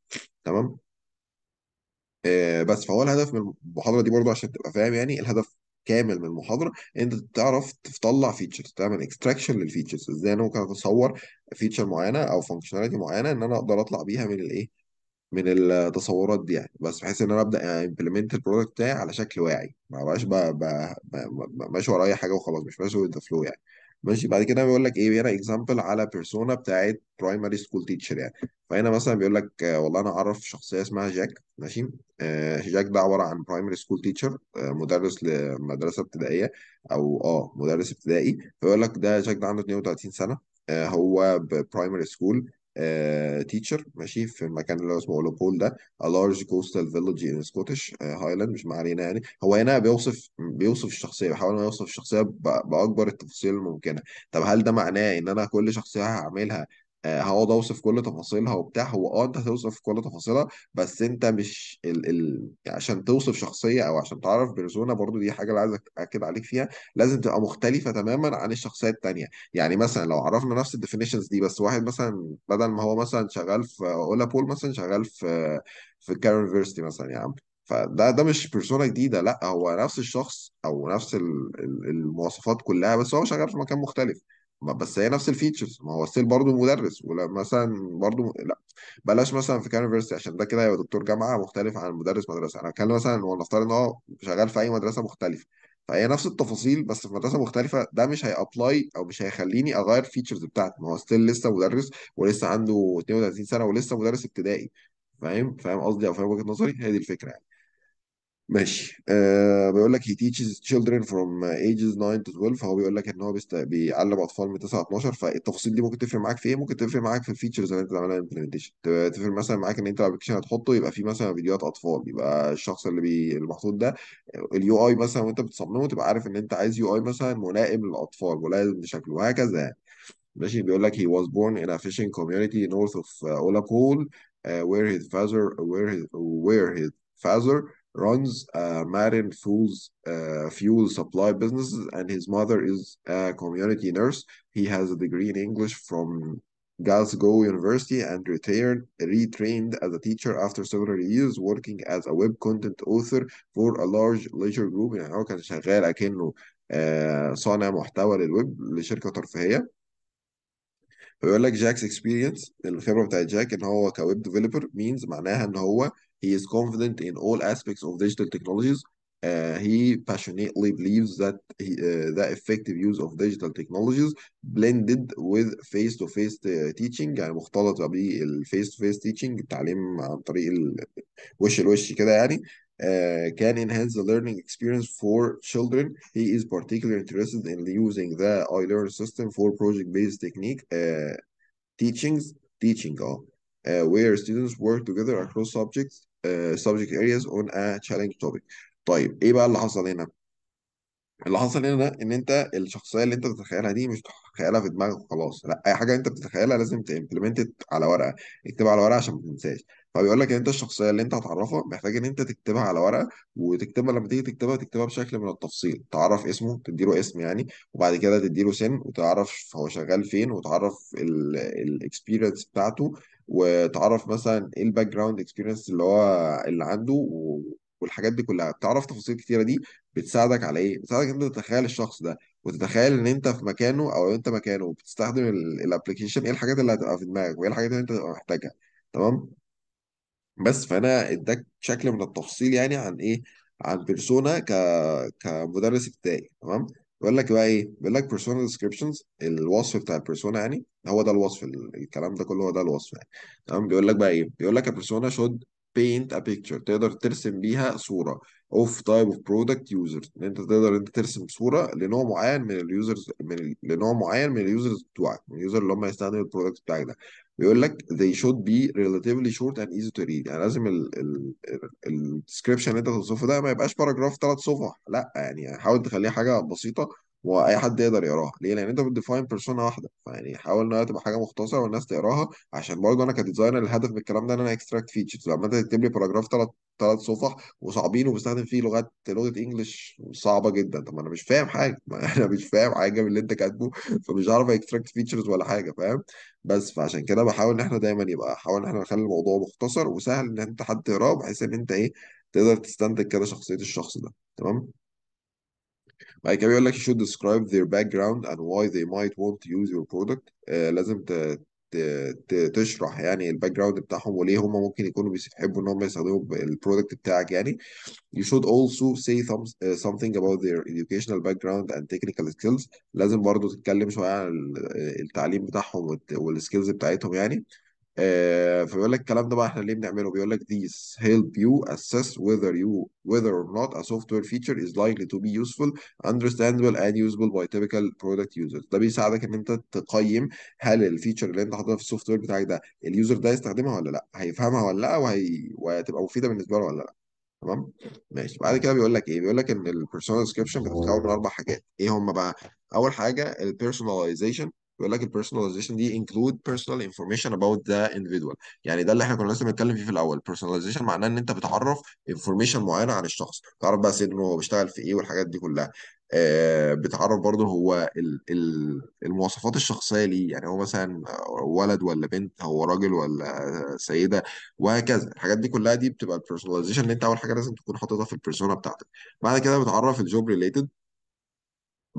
تمام آه، بس فهو الهدف من المحاضرة دي برضو عشان تبقى فاهم يعني الهدف كامل من المحاضرة انت تعرف تطلع فيتشرز تعمل اكستراكشن للفيتشرز ازاي انا ممكن اتصور فيتشر معينة او فانكشناليتي معينة ان انا اقدر اطلع بيها من الايه من التصورات دي يعني بس بحيث ان انا ابدا امبلمنت البرودكت بتاعي على شكل واعي ما بقاش بقى- ماشي ورا اي حاجة وخلاص مش ماشي وذ ذا فلو يعني ماشي بعد كده بيقول لك ايه هنا اكزامبل على بيرسونا بتاعت برايمري سكول تيتشر يعني فهنا مثلا بيقول لك آه، والله انا اعرف شخصيه اسمها جاك ماشي آه جاك ده عباره عن برايمري سكول تيتشر مدرس لمدرسه ابتدائيه او اه مدرس ابتدائي فيقول لك ده جاك ده عنده 32 سنه آه هو برايمري سكول تيتشر آه، ماشي في المكان اللي هو اسمه اولوبول ده a large coastal village in Scottish هايلاند آه، مش ما يعني هو هنا بيوصف بيوصف الشخصيه بيحاول ان يوصف الشخصيه باكبر التفاصيل الممكنه طب هل ده معناه ان انا كل شخصيه هعملها آه، هقعد اوصف كل تفاصيلها وبتاع هو اه انت هتوصف كل تفاصيلها بس انت مش ال... ال... عشان توصف شخصيه او عشان تعرف بيرسونا برضو دي حاجه اللي عايز اكد عليك فيها لازم تبقى مختلفه تماما عن الشخصيه التانيه يعني مثلا لو عرفنا نفس الديفينيشنز دي بس واحد مثلا بدل ما هو مثلا شغال في اولا بول مثلا شغال في في كارن فيرستي مثلا يا عم فده ده مش بيرسونا جديده لا هو نفس الشخص او نفس المواصفات كلها بس هو شغال في مكان مختلف ما- بس هي نفس الفيتشرز ما هو ستيل برضه مدرس ولا مثلا برضه لا بلاش مثلا في كانفرسي عشان ده كده هيبقى دكتور جامعه مختلف عن مدرس مدرسه انا بتكلم مثلا نفترض ان هو شغال في اي مدرسه مختلفه فهي نفس التفاصيل بس في مدرسه مختلفه ده مش هيابلاي او مش هيخليني اغير فيتشرز بتاعتي ما هو ستيل لسه مدرس ولسه عنده 32 سنه ولسه مدرس ابتدائي فاهم فاهم قصدي او فاهم وجهه نظري هي دي الفكره يعني ماشي أه بيقول لك he teaches children from ages 9 to 12 فهو بيقول لك ان هو بيست... بيعلم اطفال من 9 ل 12 فالتفاصيل دي ممكن تفرق معاك في ايه؟ ممكن تفرق معاك في الفيتشرز اللي انت تعملها امبلمنتيشن تفرق مثلا معاك ان انت الابلكيشن هتحطه يبقى فيه مثلا فيديوهات اطفال يبقى الشخص اللي بي... المحطوط ده اليو اي مثلا وانت بتصممه تبقى عارف ان انت عايز يو اي مثلا ملائم للاطفال ملائم لشكله وهكذا يعني ماشي بيقول لك he was born in a fishing community north of Olakul uh, آه، where his father where his, where his father runs a uh, marine fuels, uh, fuel supply businesses, and his mother is a community nurse. He has a degree in English from Glasgow University and retired, retrained as a teacher after several years working as a web content author for a large leisure group يعني هو كان شغال أكنه uh, صانع محتوى للويب لشركة ترفيهية بيقول لك جاك's experience الخبرة بتاعت جاك إن هو كويب ديفلوبر means معناها إن هو he is confident in all aspects of digital technologies. Uh, he passionately believes that he, uh, that effective use of digital technologies blended with face-to-face uh, teaching يعني مختلط بالفيس to face teaching التعليم عن طريق الوش الوش كده يعني uh, can enhance the learning experience for children. He is particularly interested in using the iLearn system for project-based technique uh, teachings, teaching, uh, where students work together across subjects آه، subject areas on a challenge topic طيب ايه بقى اللي حصل هنا اللي حصل هنا ان انت الشخصيه اللي انت بتتخيلها دي مش بتتخيلها في دماغك وخلاص لا اي حاجه انت بتتخيلها لازم تمبلمنت على ورقه اكتبها على ورقه عشان ما تنساش فبيقول لك ان انت الشخصيه اللي انت هتعرفها محتاج ان انت تكتبها على ورقه وتكتبها لما تيجي تكتبها تكتبها بشكل من التفصيل تعرف اسمه تديله اسم يعني وبعد كده تديله سن وتعرف هو شغال فين وتعرف الاكسبيرينس بتاعته وتعرف مثلا ايه الباك جراوند اكسبيرينس اللي هو اللي عنده والحاجات دي كلها تعرف تفاصيل كتيره دي بتساعدك على ايه بتساعدك انت تتخيل الشخص ده وتتخيل ان انت في مكانه او انت مكانه بتستخدم الابلكيشن ايه الحاجات اللي هتبقى في دماغك وايه الحاجات اللي انت هتبقى محتاجها تمام بس فانا اداك شكل من التفصيل يعني عن ايه عن بيرسونا ك كمدرس ابتدائي تمام بيقول لك بقى ايه بيقول لك بيرسونال ديسكريبشنز الوصف بتاع البيرسونا يعني هو ده الوصف الكلام ده كله هو ده الوصف يعني تمام بيقول لك بقى ايه بيقول لك البيرسونا شود paint a picture تقدر ترسم بيها صورة of type of product يوزر ان انت تقدر انت ترسم صورة لنوع معين من اليوزرز من لنوع معين من اليوزرز بتوعك من اليوزر اللي هم هيستخدموا البرودكت بتاعك ده بيقول لك they should be relatively short and easy to read يعني لازم ال ال ال description اللي انت توصفه ده ما يبقاش باراجراف ثلاث صفح لا يعني حاول تخليها حاجه بسيطه واي حد يقدر يقراها ليه لان انت بتديفاين بيرسونا واحده فيعني حاول هي تبقى حاجه مختصره والناس تقراها عشان برضه انا كديزاينر الهدف من الكلام ده ان انا اكستراكت فيتشرز لما انت تكتب لي باراجراف ثلاث ثلاث صفح وصعبين وبستخدم فيه لغات لغه انجلش صعبه جدا طب ما انا مش فاهم حاجه ما انا مش فاهم حاجه من اللي انت كاتبه فمش هعرف اكستراكت فيتشرز ولا حاجه فاهم بس فعشان كده بحاول ان احنا دايما يبقى حاول ان احنا نخلي الموضوع مختصر وسهل ان انت حد يقراه بحيث ان انت ايه تقدر تستنتج كده شخصيه الشخص ده تمام بعد كده بيقول لك you should describe their background and why they might want to use your product آه لازم ت... تشرح يعني الباك جراوند بتاعهم وليه هم ممكن يكونوا بيحبوا ان هم يستخدموا البرودكت بتاعك يعني you should also say آه، something about their educational background and technical skills لازم برضو تتكلم شويه عن آه، التعليم بتاعهم والسكيلز بتاعتهم يعني آه، فبيقول لك الكلام ده بقى احنا ليه بنعمله بيقول لك these help you assess whether you whether or not a software feature is likely to be useful understandable and usable by typical product users ده بيساعدك ان انت تقيم هل الفيتشر اللي انت حاططها في السوفت وير بتاعك ده اليوزر ده يستخدمها ولا لا هيفهمها ولا لا وهي... وهتبقى مفيده بالنسبه له ولا لا تمام ماشي بعد كده بيقول لك ايه بيقول لك ان البيرسونال ديسكريبشن بتتكون من اربع حاجات ايه هم بقى اول حاجه البيرسوناليزيشن بيقول لك البيرسوناليزيشن دي انكلود بيرسونال انفورميشن اباوت ذا individual يعني ده اللي احنا كنا لسه بنتكلم فيه في الاول personalization معناه ان انت بتعرف انفورميشن معينه عن الشخص تعرف بقى سنه هو بيشتغل في ايه والحاجات دي كلها آه، بتعرف برضه هو المواصفات الشخصيه ليه يعني هو مثلا ولد ولا بنت هو راجل ولا سيده وهكذا الحاجات دي كلها دي بتبقى البيرسوناليزيشن اللي انت اول حاجه لازم تكون حاططها في البيرسونا بتاعتك بعد كده بتعرف الجوب ريليتد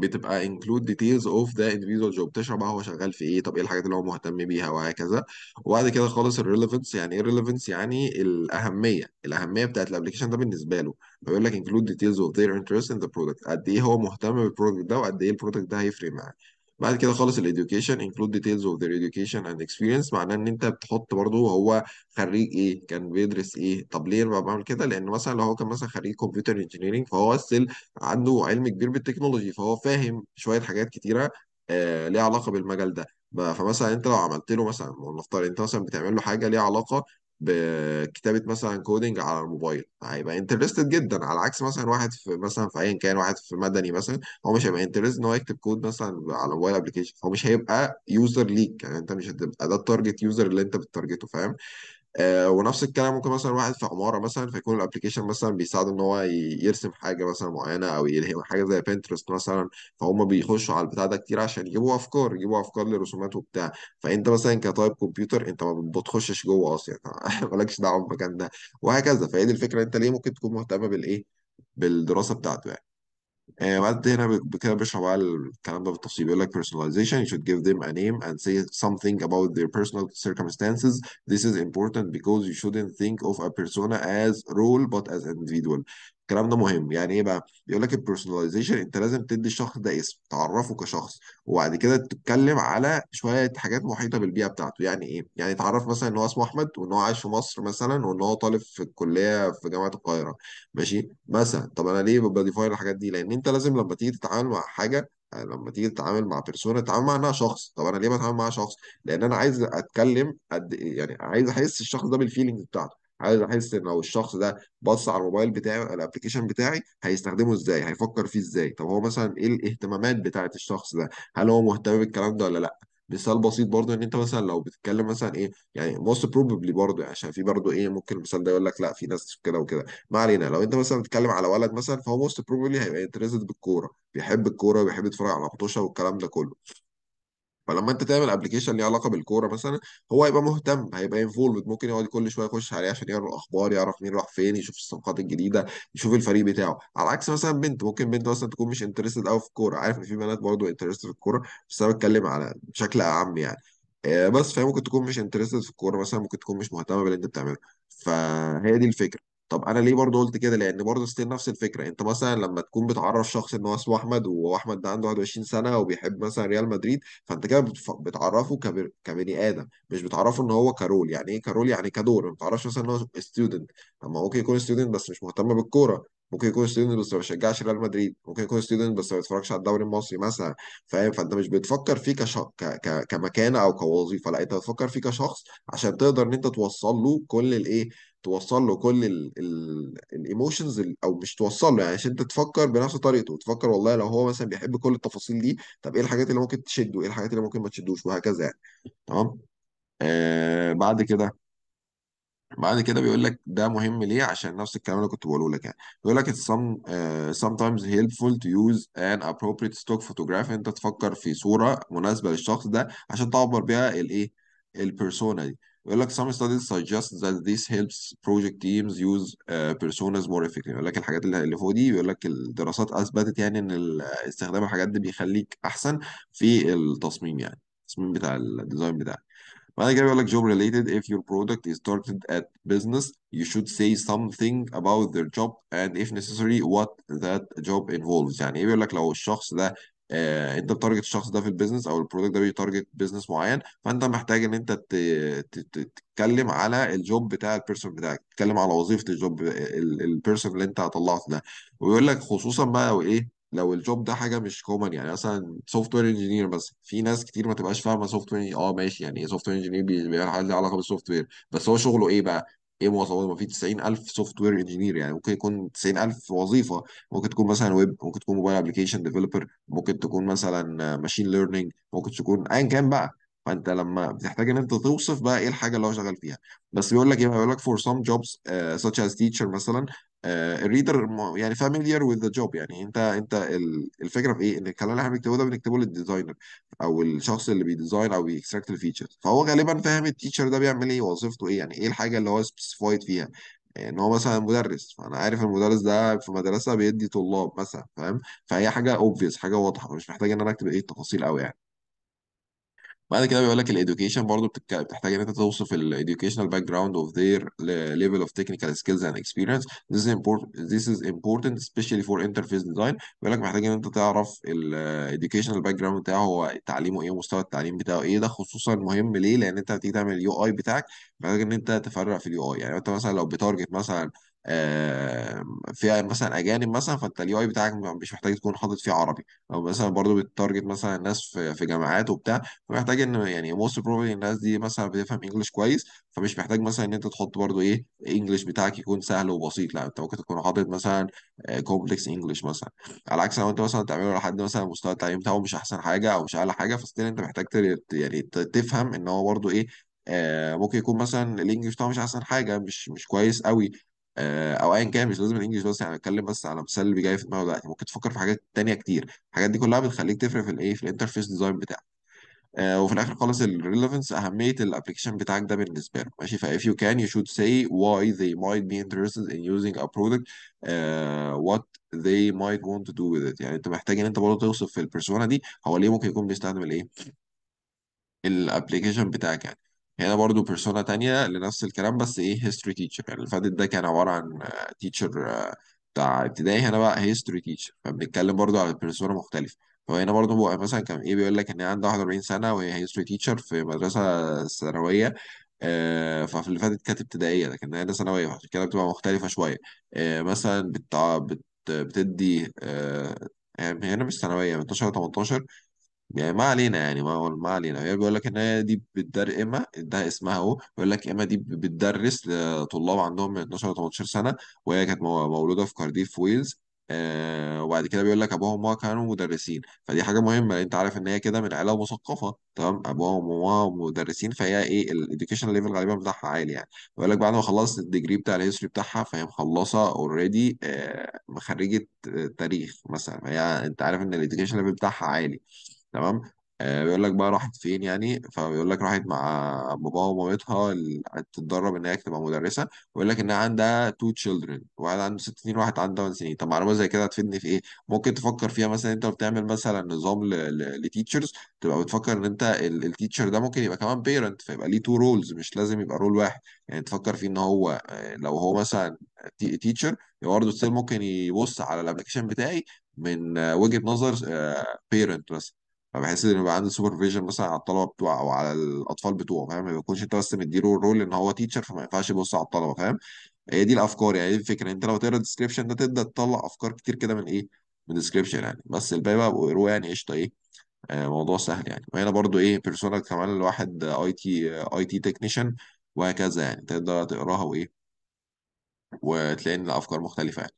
بتبقى include details of the individual job تشرح بقى هو شغال في ايه طب ايه الحاجات اللي هو مهتم بيها وهكذا وبعد كده خالص الريليفنس يعني ايه الريليفنس يعني الاهميه الاهميه بتاعت الابلكيشن ده بالنسبه له فبيقول لك include details of their interest in the product قد ايه هو مهتم بالبرودكت ده وقد ايه البرودكت ده هيفرق معاه بعد كده خالص الاديوكيشن انكلود ديتيلز اوف ذير اديوكيشن اند اكسبيرينس معناه ان انت بتحط برضو هو خريج ايه كان بيدرس ايه طب ليه بقى بعمل كده لان مثلا لو هو كان مثلا خريج كمبيوتر انجينيرنج فهو ستيل عنده علم كبير بالتكنولوجي فهو فاهم شويه حاجات كتيره آه ليها علاقه بالمجال ده فمثلا انت لو عملت له مثلا ولنفترض انت مثلا بتعمل له حاجه ليها علاقه بكتابه مثلا كودينج على الموبايل هيبقى انترستد جدا على عكس مثلا واحد في مثلا في ايا كان واحد في مدني مثلا هو مش هيبقى انترستد ان هو يكتب كود مثلا على موبايل ابلكيشن هو مش هيبقى يوزر ليك يعني انت مش هتبقى ده التارجت يوزر اللي انت بتتارجته فاهم آه، ونفس الكلام ممكن مثلا واحد في عماره مثلا فيكون الابلكيشن مثلا بيساعده ان هو يرسم حاجه مثلا معينه او يلهي حاجه زي بنترست مثلا فهم بيخشوا على البتاع ده كتير عشان يجيبوا افكار يجيبوا افكار لرسومات وبتاع فانت مثلا كطالب كمبيوتر انت ما بتخشش جوه اصلا يعني مالكش دعوه بالمكان ده وهكذا فهي دي الفكره انت ليه ممكن تكون مهتم بالايه بالدراسه بتاعته يعني And بعد هنا ب- كده بيشرح بقى الكلام ده بالتفصيل بيقول لك personalization you should give them a name and say something about their personal circumstances this is important because you shouldn't think of a persona as role but as individual الكلام ده مهم يعني ايه بقى بيقول لك البيرسوناليزيشن انت لازم تدي الشخص ده اسم تعرفه كشخص وبعد كده تتكلم على شويه حاجات محيطه بالبيئه بتاعته يعني ايه يعني تعرف مثلا ان هو اسمه احمد وان هو عايش في مصر مثلا وان هو طالب في الكليه في جامعه القاهره ماشي مثلا طب انا ليه بديفاين الحاجات دي لان انت لازم لما تيجي تتعامل مع حاجه آه، لما تيجي تتعامل مع بيرسونا تتعامل مع انها شخص طب انا ليه بتعامل مع شخص لان انا عايز اتكلم قد يعني عايز احس الشخص ده بالفيلينجز بتاعته عايز احس ان لو الشخص ده بص على الموبايل بتاعي أو الابلكيشن بتاعي هيستخدمه ازاي هيفكر فيه ازاي طب هو مثلا ايه الاهتمامات بتاعه الشخص ده هل هو مهتم بالكلام ده ولا لا مثال بسيط برضه ان انت مثلا لو بتتكلم مثلا ايه يعني موست بروبلي برضه يعني عشان في برضه ايه ممكن المثال ده يقول لك لا في ناس كده وكده ما علينا لو انت مثلا بتتكلم على ولد مثلا فهو موست بروبلي هيبقى انترستد بالكوره بيحب الكوره وبيحب يتفرج على مطوشه والكلام ده كله فلما انت تعمل ابلكيشن ليه علاقه بالكوره مثلا هو هيبقى مهتم هيبقى انفولد ممكن يقعد كل شويه يخش عليه عشان يقرا الاخبار يعرف مين راح فين يشوف الصفقات الجديده يشوف الفريق بتاعه على عكس مثلا بنت ممكن بنت مثلا تكون مش انترستد قوي في الكوره عارف ان في بنات برضه انترستد في الكوره بس انا بتكلم على بشكل اعم يعني آه، بس فهي ممكن تكون مش انترستد في الكوره مثلا ممكن تكون مش مهتمه باللي انت بتعمله فهي دي الفكره طب انا ليه برضه قلت كده لان برضه ستيل نفس الفكره انت مثلا لما تكون بتعرف شخص ان هو اسمه احمد وهو احمد ده عنده 21 سنه وبيحب مثلا ريال مدريد فانت كده بتعرفه كبني ادم مش بتعرفه ان هو كرول يعني ايه كرول يعني كدور ما بتعرفش مثلا ان هو ستودنت طب ما ممكن يكون ستودنت بس مش مهتم بالكوره ممكن يكون ستودنت بس ما بيشجعش ريال مدريد ممكن يكون ستودنت بس ما بيتفرجش على الدوري المصري مثلا فاهم فانت مش بتفكر فيه كش... ك... ك... كمكانه او كوظيفه لا انت بتفكر فيه كشخص عشان تقدر ان انت توصل له كل الايه توصل له كل الايموشنز او مش توصل له يعني عشان انت تفكر بنفس طريقته تفكر والله لو هو مثلا بيحب كل التفاصيل دي طب ايه الحاجات اللي ممكن تشده ايه الحاجات اللي ممكن ما تشدوش وهكذا يعني تمام آه بعد كده بعد كده بيقول لك ده مهم ليه عشان نفس الكلام اللي كنت بقوله لك يعني بيقول لك it's some uh, sometimes helpful to use an appropriate stock photograph انت تفكر في صورة مناسبة للشخص ده عشان تعبر بيها الايه البيرسونا دي يقول لك some studies suggest that this helps project teams use uh, personas more effectively يقول لك الحاجات اللي فوق دي يقول لك الدراسات اثبتت يعني ان استخدام الحاجات دي بيخليك احسن في التصميم يعني التصميم بتاع الديزاين بتاعك بعد كده بيقول لك job related if your product is targeted at business you should say something about their job and if necessary what that job involves يعني ايه بيقول لك لو الشخص ده آه، انت بتارجت الشخص ده في البيزنس او البرودكت ده بيتارجت بيزنس معين فانت محتاج ان انت تتكلم على الجوب بتاع البيرسون بتاعك تتكلم على وظيفه الجوب البيرسون اللي انت طلعته ده ويقول لك خصوصا بقى لو ايه لو الجوب ده حاجه مش كومن يعني مثلا سوفت وير انجينير بس في ناس كتير ما تبقاش فاهمه سوفت وير اه ماشي يعني سوفت وير انجينير بيعمل حاجه ليها علاقه بالسوفت وير بس هو شغله ايه بقى ايه معظم ما في 90000 سوفت وير انجينير يعني ممكن يكون 90000 وظيفه ممكن تكون مثلا ويب ممكن تكون موبايل ابلكيشن ديفلوبر ممكن تكون مثلا ماشين ليرنينج ممكن تكون ايا كان بقى فانت لما بتحتاج ان انت توصف بقى ايه الحاجه اللي هو شغال فيها بس بيقول لك ايه بيقول لك فور سام جوبز ساتش از تيتشر مثلا آه، الريدر يعني فاميليار وذ ذا جوب يعني انت انت الفكره في ايه ان الكلام اللي احنا بنكتبه ده بنكتبه للديزاينر او الشخص اللي بيديزاين او بيكستراكت الفيتشرز فهو غالبا فاهم التيتشر ده بيعمل ايه وظيفته ايه يعني ايه الحاجه اللي هو سبيسيفايد فيها ان هو مثلا مدرس فانا عارف المدرس ده في مدرسه بيدي طلاب مثلا فاهم فهي حاجه اوبفيس حاجه واضحه مش محتاج ان انا اكتب ايه التفاصيل قوي يعني بعد كده بيقول لك الاديوكيشن برضه بتحتاج ان انت توصف الاديوكيشنال باك جراوند اوف ذير ليفل اوف تكنيكال سكيلز اند اكسبيرينس ذيس امبورت ذيس از امبورتنت is فور انترفيس ديزاين بيقول لك محتاج ان انت تعرف الاديوكيشنال باك جراوند بتاعه هو تعليمه ايه ومستوى التعليم بتاعه ايه ده خصوصا مهم ليه لان انت بتيجي تعمل اليو اي بتاعك محتاج ان انت تفرق في اليو اي يعني انت مثلا لو بتارجت مثلا آه، فيها مثلا اجانب مثلا فانت اليو اي بتاعك مش محتاج تكون حاطط فيه عربي او مثلا برضو بتارجت مثلا الناس في, في جامعات وبتاع فمحتاج ان يعني موست بروبلي الناس دي مثلا بتفهم انجلش كويس فمش محتاج مثلا ان انت تحط برضو ايه انجلش بتاعك يكون سهل وبسيط لا انت ممكن تكون حاطط مثلا كومبلكس آه، انجلش مثلا على عكس لو انت مثلا تعمله لحد مثلا مستوى التعليم بتاعه مش احسن حاجه او مش اعلى حاجه فستيل انت محتاج يعني تفهم ان هو برضو ايه آه، ممكن يكون مثلا الانجليش بتاعه مش احسن حاجه مش مش كويس قوي آه، او ايا كان مش لازم الانجليش بس يعني اتكلم بس على مثال اللي جاي في دماغي دلوقتي ممكن تفكر في حاجات تانية كتير الحاجات دي كلها بتخليك تفرق في الايه في الانترفيس ديزاين بتاعك آه، وفي الاخر خالص الريليفنس اهميه الابلكيشن بتاعك ده بالنسبه له ماشي فايف يو كان يو شود ساي واي why they might be interested in using a product ذي آه، what they might want to do with it يعني انت محتاج ان انت برضه توصف في البيرسونا دي هو ليه ممكن يكون بيستخدم الايه الابلكيشن بتاعك يعني هنا يعني برضو بيرسونا تانية لنفس الكلام بس ايه هيستوري تيتشر يعني اللي فاتت ده كان عبارة عن تيتشر آه، بتاع ابتدائي هنا بقى هيستوري تيتشر فبنتكلم برضو على بيرسونا مختلفة فهنا برضو بقى مثلا كان ايه بيقول لك ان هي عندها 41 سنة وهي هيستوري تيتشر في مدرسة ثانوية آه، ففي اللي فاتت كانت ابتدائية لكن هي ده ثانوية فعشان كده بتبقى مختلفة شوية آه، مثلا بتدي هنا مش ثانوية من 12 ل 18 يعني ما علينا يعني ما ما علينا هي يعني بيقول لك ان هي دي بتدر اما ده اسمها اهو بيقول لك اما دي بتدرس لطلاب عندهم من 12 ل 18 سنه وهي كانت مولوده في كارديف ويلز آه وبعد كده بيقول لك ابوها وامها كانوا مدرسين فدي حاجه مهمه انت عارف ان هي كده من عائله مثقفه تمام ابوها وامها مدرسين فهي ايه الاديوكيشن ليفل غالبا بتاعها عالي يعني بيقول لك بعد ما خلصت الديجري بتاع الهيستوري بتاعها فهي مخلصه اوريدي خريجه مخرجه آه، تاريخ مثلا فهي انت عارف ان الاديوكيشن ليفل بتاعها عالي تمام آه، بيقول لك بقى راحت فين يعني فبيقول لك راحت مع باباها ومامتها تتدرب ان هي تبقى مدرسه ويقول لك انها عندها تو تشيلدرن واحد عنده ست سنين وواحد عنده ثمان سنين طب معلومه زي كده هتفيدني في ايه ممكن تفكر فيها مثلا انت بتعمل مثلا نظام لتيتشرز تبقى بتفكر ان انت التيتشر ده ممكن يبقى كمان بيرنت فيبقى ليه تو رولز مش لازم يبقى رول واحد يعني تفكر فيه ان هو آه، لو هو مثلا تيتشر برضه ستيل ممكن يبص على الابلكيشن بتاعي من آه، وجهه نظر بيرنت مثلا فبحس ان يبقى عندي سوبرفيجن مثلا على الطلبه بتوع او على الاطفال بتوعه فاهم ما بيكونش انت بس مديله الرول ان هو تيتشر فما ينفعش يبص على الطلبه فاهم هي دي الافكار يعني دي الفكره انت لو تقرا الديسكربشن ده تبدا تطلع افكار كتير كده من ايه من الديسكريبشن يعني بس الباقي بقى بيقروا يعني قشطه ايه آه، موضوع سهل يعني وهنا برضو ايه بيرسونا كمان الواحد اي تي اي تي تكنيشن وهكذا يعني تقدر تقراها وايه وتلاقي ان الافكار مختلفه يعني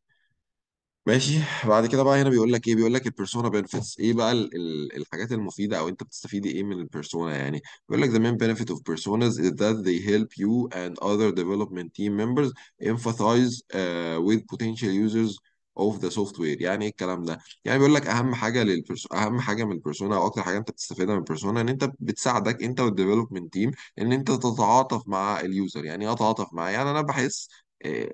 ماشي بعد كده بقى هنا بيقول لك ايه بيقول لك البيرسونا بينفيتس ايه بقى الـ الـ الحاجات المفيده او انت بتستفيد ايه من البيرسونا يعني بيقول لك the main benefit of personas is that they help you and other development team members empathize uh, with potential users of the software يعني ايه الكلام ده يعني بيقول لك اهم حاجه للبرس... اهم حاجه من البيرسونا او اكتر حاجه انت بتستفيدها من البيرسونا ان انت بتساعدك انت والديفلوبمنت تيم ان انت تتعاطف مع اليوزر يعني ايه اتعاطف معاه يعني انا بحس آه،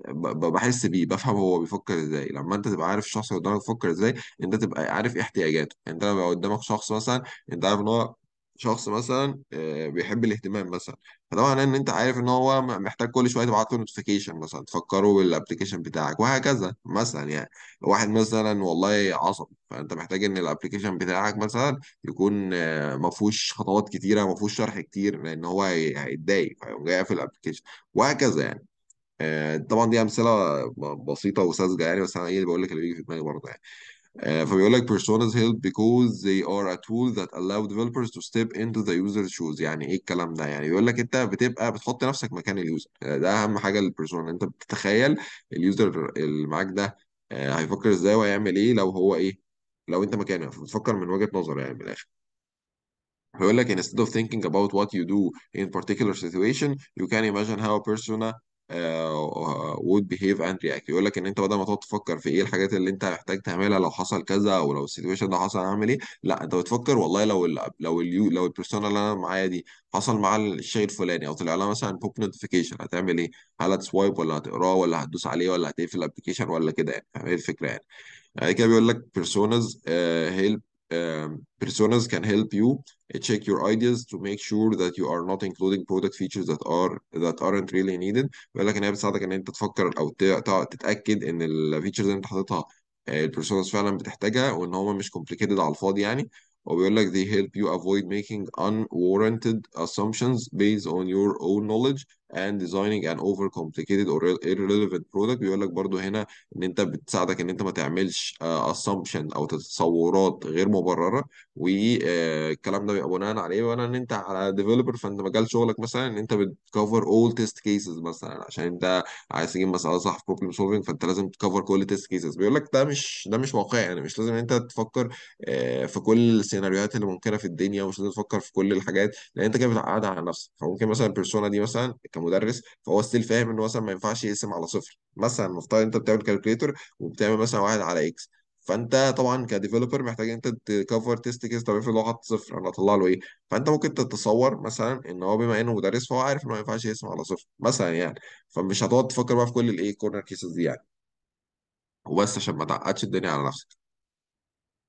بحس بيه بفهم هو بيفكر ازاي لما انت تبقى عارف الشخص اللي قدامك بيفكر ازاي انت تبقى عارف احتياجاته يعني انت لما يبقى قدامك شخص مثلا انت عارف ان هو شخص مثلا آه، بيحب الاهتمام مثلا فطبعا ان انت عارف ان هو محتاج كل شويه تبعت له نوتيفيكيشن مثلا تفكره بالابلكيشن بتاعك وهكذا مثلا يعني واحد مثلا والله عصبي فانت محتاج ان الابلكيشن بتاعك مثلا يكون آه، ما فيهوش خطوات كتيره ما فيهوش شرح كتير لان هو هيتضايق فيقوم جاي في الابلكيشن وهكذا يعني آه، طبعا دي امثله بسيطه وساذجه يعني بس انا ايه اللي بقول لك اللي بيجي في دماغي برضه يعني آه، فبيقول لك personas help because they are a tool that allow developers to step into the user's shoes يعني ايه الكلام ده يعني بيقول لك انت بتبقى بتحط نفسك مكان اليوزر آه، ده اهم حاجه للبيرسونا انت بتتخيل اليوزر اللي معاك ده هيفكر ازاي وهيعمل ايه لو هو ايه لو انت مكانه فبتفكر من وجهه نظره يعني من الاخر بيقول لك instead of thinking about what you do in particular situation you can imagine how a persona وود بيهيف اند رياكت يقول لك ان انت بدل ما تقعد تفكر في ايه الحاجات اللي انت محتاج تعملها لو حصل كذا او لو السيتويشن ده حصل هعمل ايه لا انت بتفكر والله لو الـ لو الـ لو البيرسونا اللي انا معايا دي حصل معاه الشيء الفلاني او طلع لها مثلا بوب نوتيفيكيشن هتعمل ايه هل هتسوايب ولا هتقراه ولا هتدوس عليه ولا هتقفل الابلكيشن ولا كده يعني فاهم ايه الفكره يعني بعد كده بيقول لك بيرسونز هيلب آه، um, personas can help you eh, check your ideas to make sure that you are not including product features that are that aren't really needed بيقول لك ان هي بتساعدك ان انت تفكر او تتاكد ان الفيتشرز اللي انت حاططها البيرسونز فعلا بتحتاجها وان هم مش complicated على الفاضي يعني وبيقول لك they help you avoid making unwarranted assumptions based on your own knowledge and designing an over complicated or irrelevant product بيقول لك برضو هنا ان انت بتساعدك ان انت ما تعملش آه، assumption او تصورات غير مبرره والكلام آه، ده بيبقى بناء عليه بناء ان انت على developer فانت مجال شغلك مثلا ان انت بتكفر all test cases مثلا عشان انت عايز تجيب مساله صح في problem solving فانت لازم تكفر كل test cases بيقول لك ده مش ده مش واقعي يعني مش لازم ان انت تفكر آه، في كل السيناريوهات اللي ممكنه في الدنيا ومش لازم تفكر في كل الحاجات لان انت كده بتقعد على نفسك فممكن مثلا البيرسونا دي مثلا كمدرس فهو ستيل فاهم ان مثلا ما ينفعش يقسم على صفر مثلا نفترض انت بتعمل كالكوليتر وبتعمل مثلا واحد على اكس فانت طبعا كديفلوبر محتاج انت تكفر تيست كيس طب افرض هو حط صفر انا هطلع له ايه فانت ممكن تتصور مثلا ان هو بما انه مدرس فهو عارف انه ما ينفعش يقسم على صفر مثلا يعني فمش هتقعد تفكر بقى في كل الايه كورنر كيسز دي يعني وبس عشان ما تعقدش الدنيا على نفسك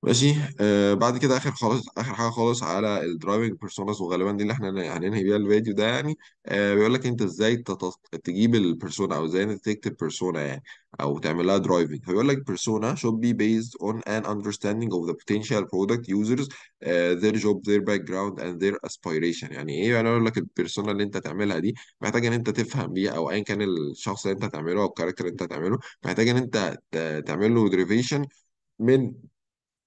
ماشي آه بعد كده اخر خالص اخر حاجه خالص على الدرايفنج بيرسوناز وغالبا دي اللي احنا يعني هننهي بيها الفيديو ده يعني آه بيقول لك انت ازاي تجيب البيرسونا او ازاي انت تكتب بيرسونا يعني او تعمل لها درايفنج فبيقول لك بيرسونا should be based on an understanding of the potential product users آه their job their background and their aspiration يعني ايه يعني اقول لك البيرسونا اللي انت تعملها دي محتاج ان انت تفهم بيها او ايا كان الشخص اللي انت هتعمله او الكاركتر اللي انت هتعمله محتاج ان انت تعمل له درايفيشن من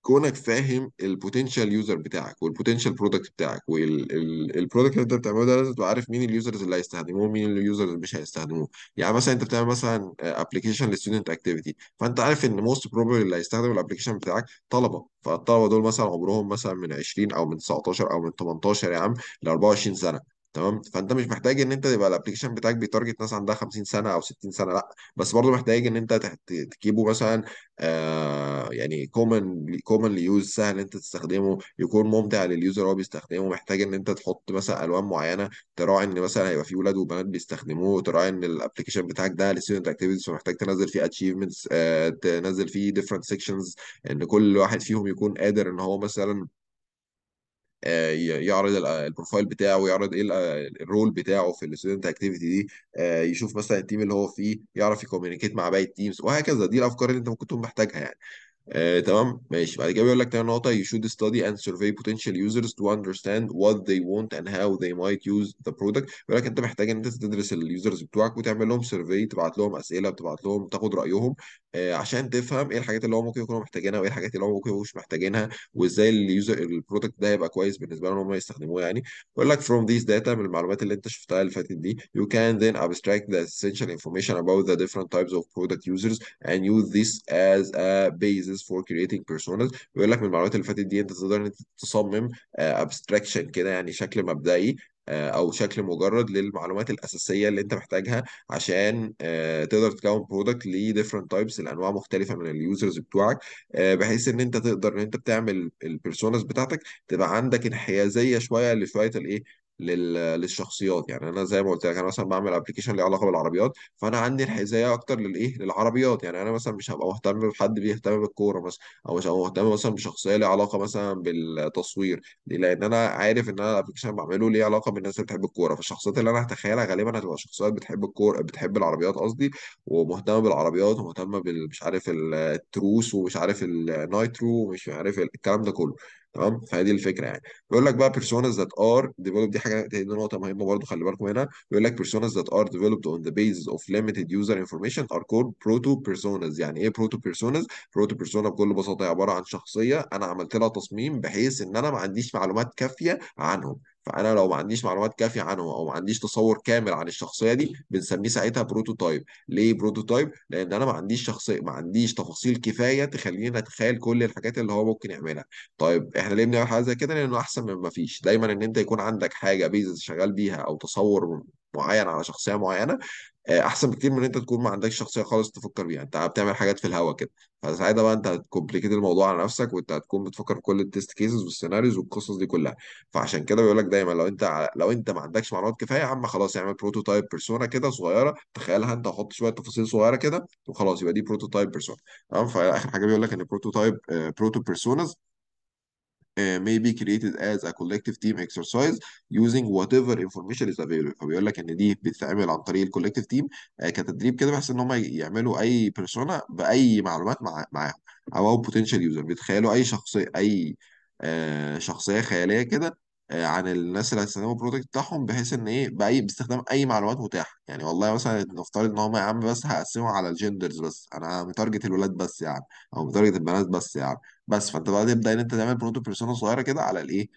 كونك فاهم البوتنشال يوزر بتاعك والبوتنشال برودكت بتاعك والبرودكت اللي انت بتعمله ده لازم تبقى عارف مين اليوزرز اللي هيستخدموه ومين اليوزرز اللي مش هيستخدموه يعني مثلا انت بتعمل مثلا ابلكيشن لستودنت اكتيفيتي فانت عارف ان موست بروبلي اللي هيستخدم الابلكيشن بتاعك طلبه فالطلبه دول مثلا عمرهم مثلا من 20 او من 19 او من 18 يا عم ل 24 سنه تمام فانت مش محتاج ان انت يبقى الابلكيشن بتاعك بيتارجت ناس عندها 50 سنه او 60 سنه لا بس برضه محتاج ان انت تجيبه مثلا آه يعني كومن كومن يوز سهل انت تستخدمه يكون ممتع لليوزر هو بيستخدمه محتاج ان انت تحط مثلا الوان معينه تراعي ان مثلا هيبقى في ولاد وبنات بيستخدموه تراعي ان الابلكيشن بتاعك ده لستودنت اكتيفيتيز فمحتاج تنزل فيه اتشيفمنتس آه تنزل فيه ديفرنت سيكشنز ان كل واحد فيهم يكون قادر ان هو مثلا آه، يعرض البروفايل بتاعه ويعرض ايه الرول بتاعه في الستودنت اكتيفيتي دي آه، يشوف مثلا التيم اللي هو فيه يعرف يكوميونيكيت مع باقي التيمز وهكذا دي الافكار اللي انت ممكن تكون محتاجها يعني آه، تمام ماشي بعد كده بيقول لك تاني نقطة you should study and survey potential users to understand what they want and how they might use the product بيقول لك انت محتاج ان انت تدرس اليوزرز بتوعك وتعمل لهم سيرفي تبعت لهم اسئلة بتبعت لهم تاخد رأيهم آه، عشان تفهم ايه الحاجات اللي هم ممكن يكونوا محتاجينها وايه الحاجات اللي هم ممكن يكونوا مش محتاجينها وازاي اليوزر البرودكت ده هيبقى كويس بالنسبة لهم ان هم يستخدموه يعني بيقول لك from these data من المعلومات اللي انت شفتها اللي فاتت دي you can then abstract the essential information about the different types of product users and use this as a basis process فور كريتنج بيرسوناز بيقول لك من المعلومات اللي فاتت دي انت تقدر ان انت تصمم ابستراكشن آه، كده يعني شكل مبدئي آه، او شكل مجرد للمعلومات الاساسيه اللي انت محتاجها عشان آه، تقدر تكون برودكت لديفرنت تايبس الانواع مختلفه من اليوزرز بتوعك بحيث ان انت تقدر ان انت بتعمل البيرسوناز بتاعتك تبقى عندك انحيازيه شويه لشويه الايه للشخصيات يعني انا زي ما قلت لك انا مثلا بعمل ابلكيشن له علاقه بالعربيات فانا عندي انحيازيه اكتر للايه للعربيات يعني انا مثلا مش هبقى مهتم بحد بيهتم بالكوره مثلا او مش هبقى مهتم مثلا بشخصيه ليها علاقه مثلا بالتصوير ليه؟ لان انا عارف ان انا الابلكيشن بعمله ليه علاقه بالناس اللي بتحب الكوره فالشخصيات اللي انا هتخيلها غالبا هتبقى شخصيات بتحب الكوره بتحب العربيات قصدي ومهتمه بالعربيات ومهتمه بالمش عارف التروس ومش عارف النايترو ومش عارف الكلام ده كله تمام فهذه الفكره يعني بيقول لك بقى personas ذات ار developed دي حاجه دي نقطه مهمه برضه خلي بالكم هنا بيقول لك personas ذات ار ديفلوبد اون ذا بيز اوف ليميتد يوزر انفورميشن ار كول بروتو personas يعني ايه بروتو personas بروتو بيرسونا بكل بساطه هي عباره عن شخصيه انا عملت لها تصميم بحيث ان انا ما عنديش معلومات كافيه عنهم فانا لو ما عنديش معلومات كافيه عنه او ما عنديش تصور كامل عن الشخصيه دي بنسميه ساعتها بروتوتايب ليه بروتوتايب لان انا ما عنديش شخصيه ما عنديش تفاصيل كفايه تخليني اتخيل كل الحاجات اللي هو ممكن يعملها طيب احنا ليه بنعمل حاجه زي كده لانه احسن من ما فيش دايما ان انت يكون عندك حاجه بيزنس شغال بيها او تصور معين على شخصيه معينه آه، احسن بكتير من ان انت تكون ما عندكش شخصيه خالص تفكر بيها انت بتعمل حاجات في الهوا كده فساعتها بقى انت هتكومبليكيت الموضوع على نفسك وانت هتكون بتفكر في كل التست كيسز والسيناريوز والقصص دي كلها فعشان كده بيقول لك دايما لو انت لو انت ما عندكش معلومات كفايه يا عم خلاص اعمل بروتوتايب بيرسونا كده صغيره تخيلها انت وحط شويه تفاصيل صغيره كده وخلاص يبقى دي بروتوتايب بيرسونا تمام فاخر حاجه بيقول لك ان بروتوتايب بروتو بيرسوناز Uh, may be created as a collective team exercise using whatever information is available فبيقول لك ان دي بتتعمل عن طريق الكولكتيف تيم uh, كتدريب كده بحيث ان هم يعملوا اي بيرسونا باي معلومات معاهم او بوتنشال يوزر بيتخيلوا اي شخصيه اي uh, شخصيه خياليه كده آه، عن الناس اللي هتستخدموا البرودكت بتاعهم بحيث ان ايه باي باستخدام اي معلومات متاحه يعني والله مثلا نفترض ان هم يا عم بس هقسمه على الجندرز بس انا متارجت الولاد بس يعني او متارجت البنات بس يعني بس فانت بقى تبدا ان انت تعمل برودكت بيرسونال صغيره كده على الايه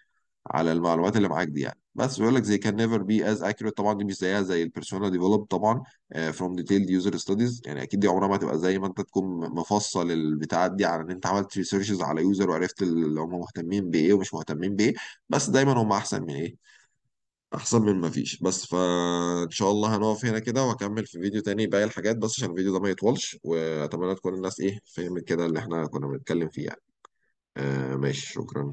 على المعلومات اللي معاك دي يعني بس بيقول لك they can never be as accurate طبعا دي مش زيها زي البيرسونال ديفلوب طبعا آه، from detailed user studies يعني اكيد دي عمرها ما هتبقى زي ما انت تكون مفصل البتاعات دي على ان انت عملت ريسيرشز على يوزر وعرفت اللي هم مهتمين بايه ومش مهتمين بايه بس دايما هم احسن من ايه احسن من ما فيش بس فان شاء الله هنقف هنا كده واكمل في فيديو تاني باقي الحاجات بس عشان الفيديو ده ما يطولش واتمنى تكون الناس ايه فهمت كده اللي احنا كنا بنتكلم فيه يعني آه ماشي شكرا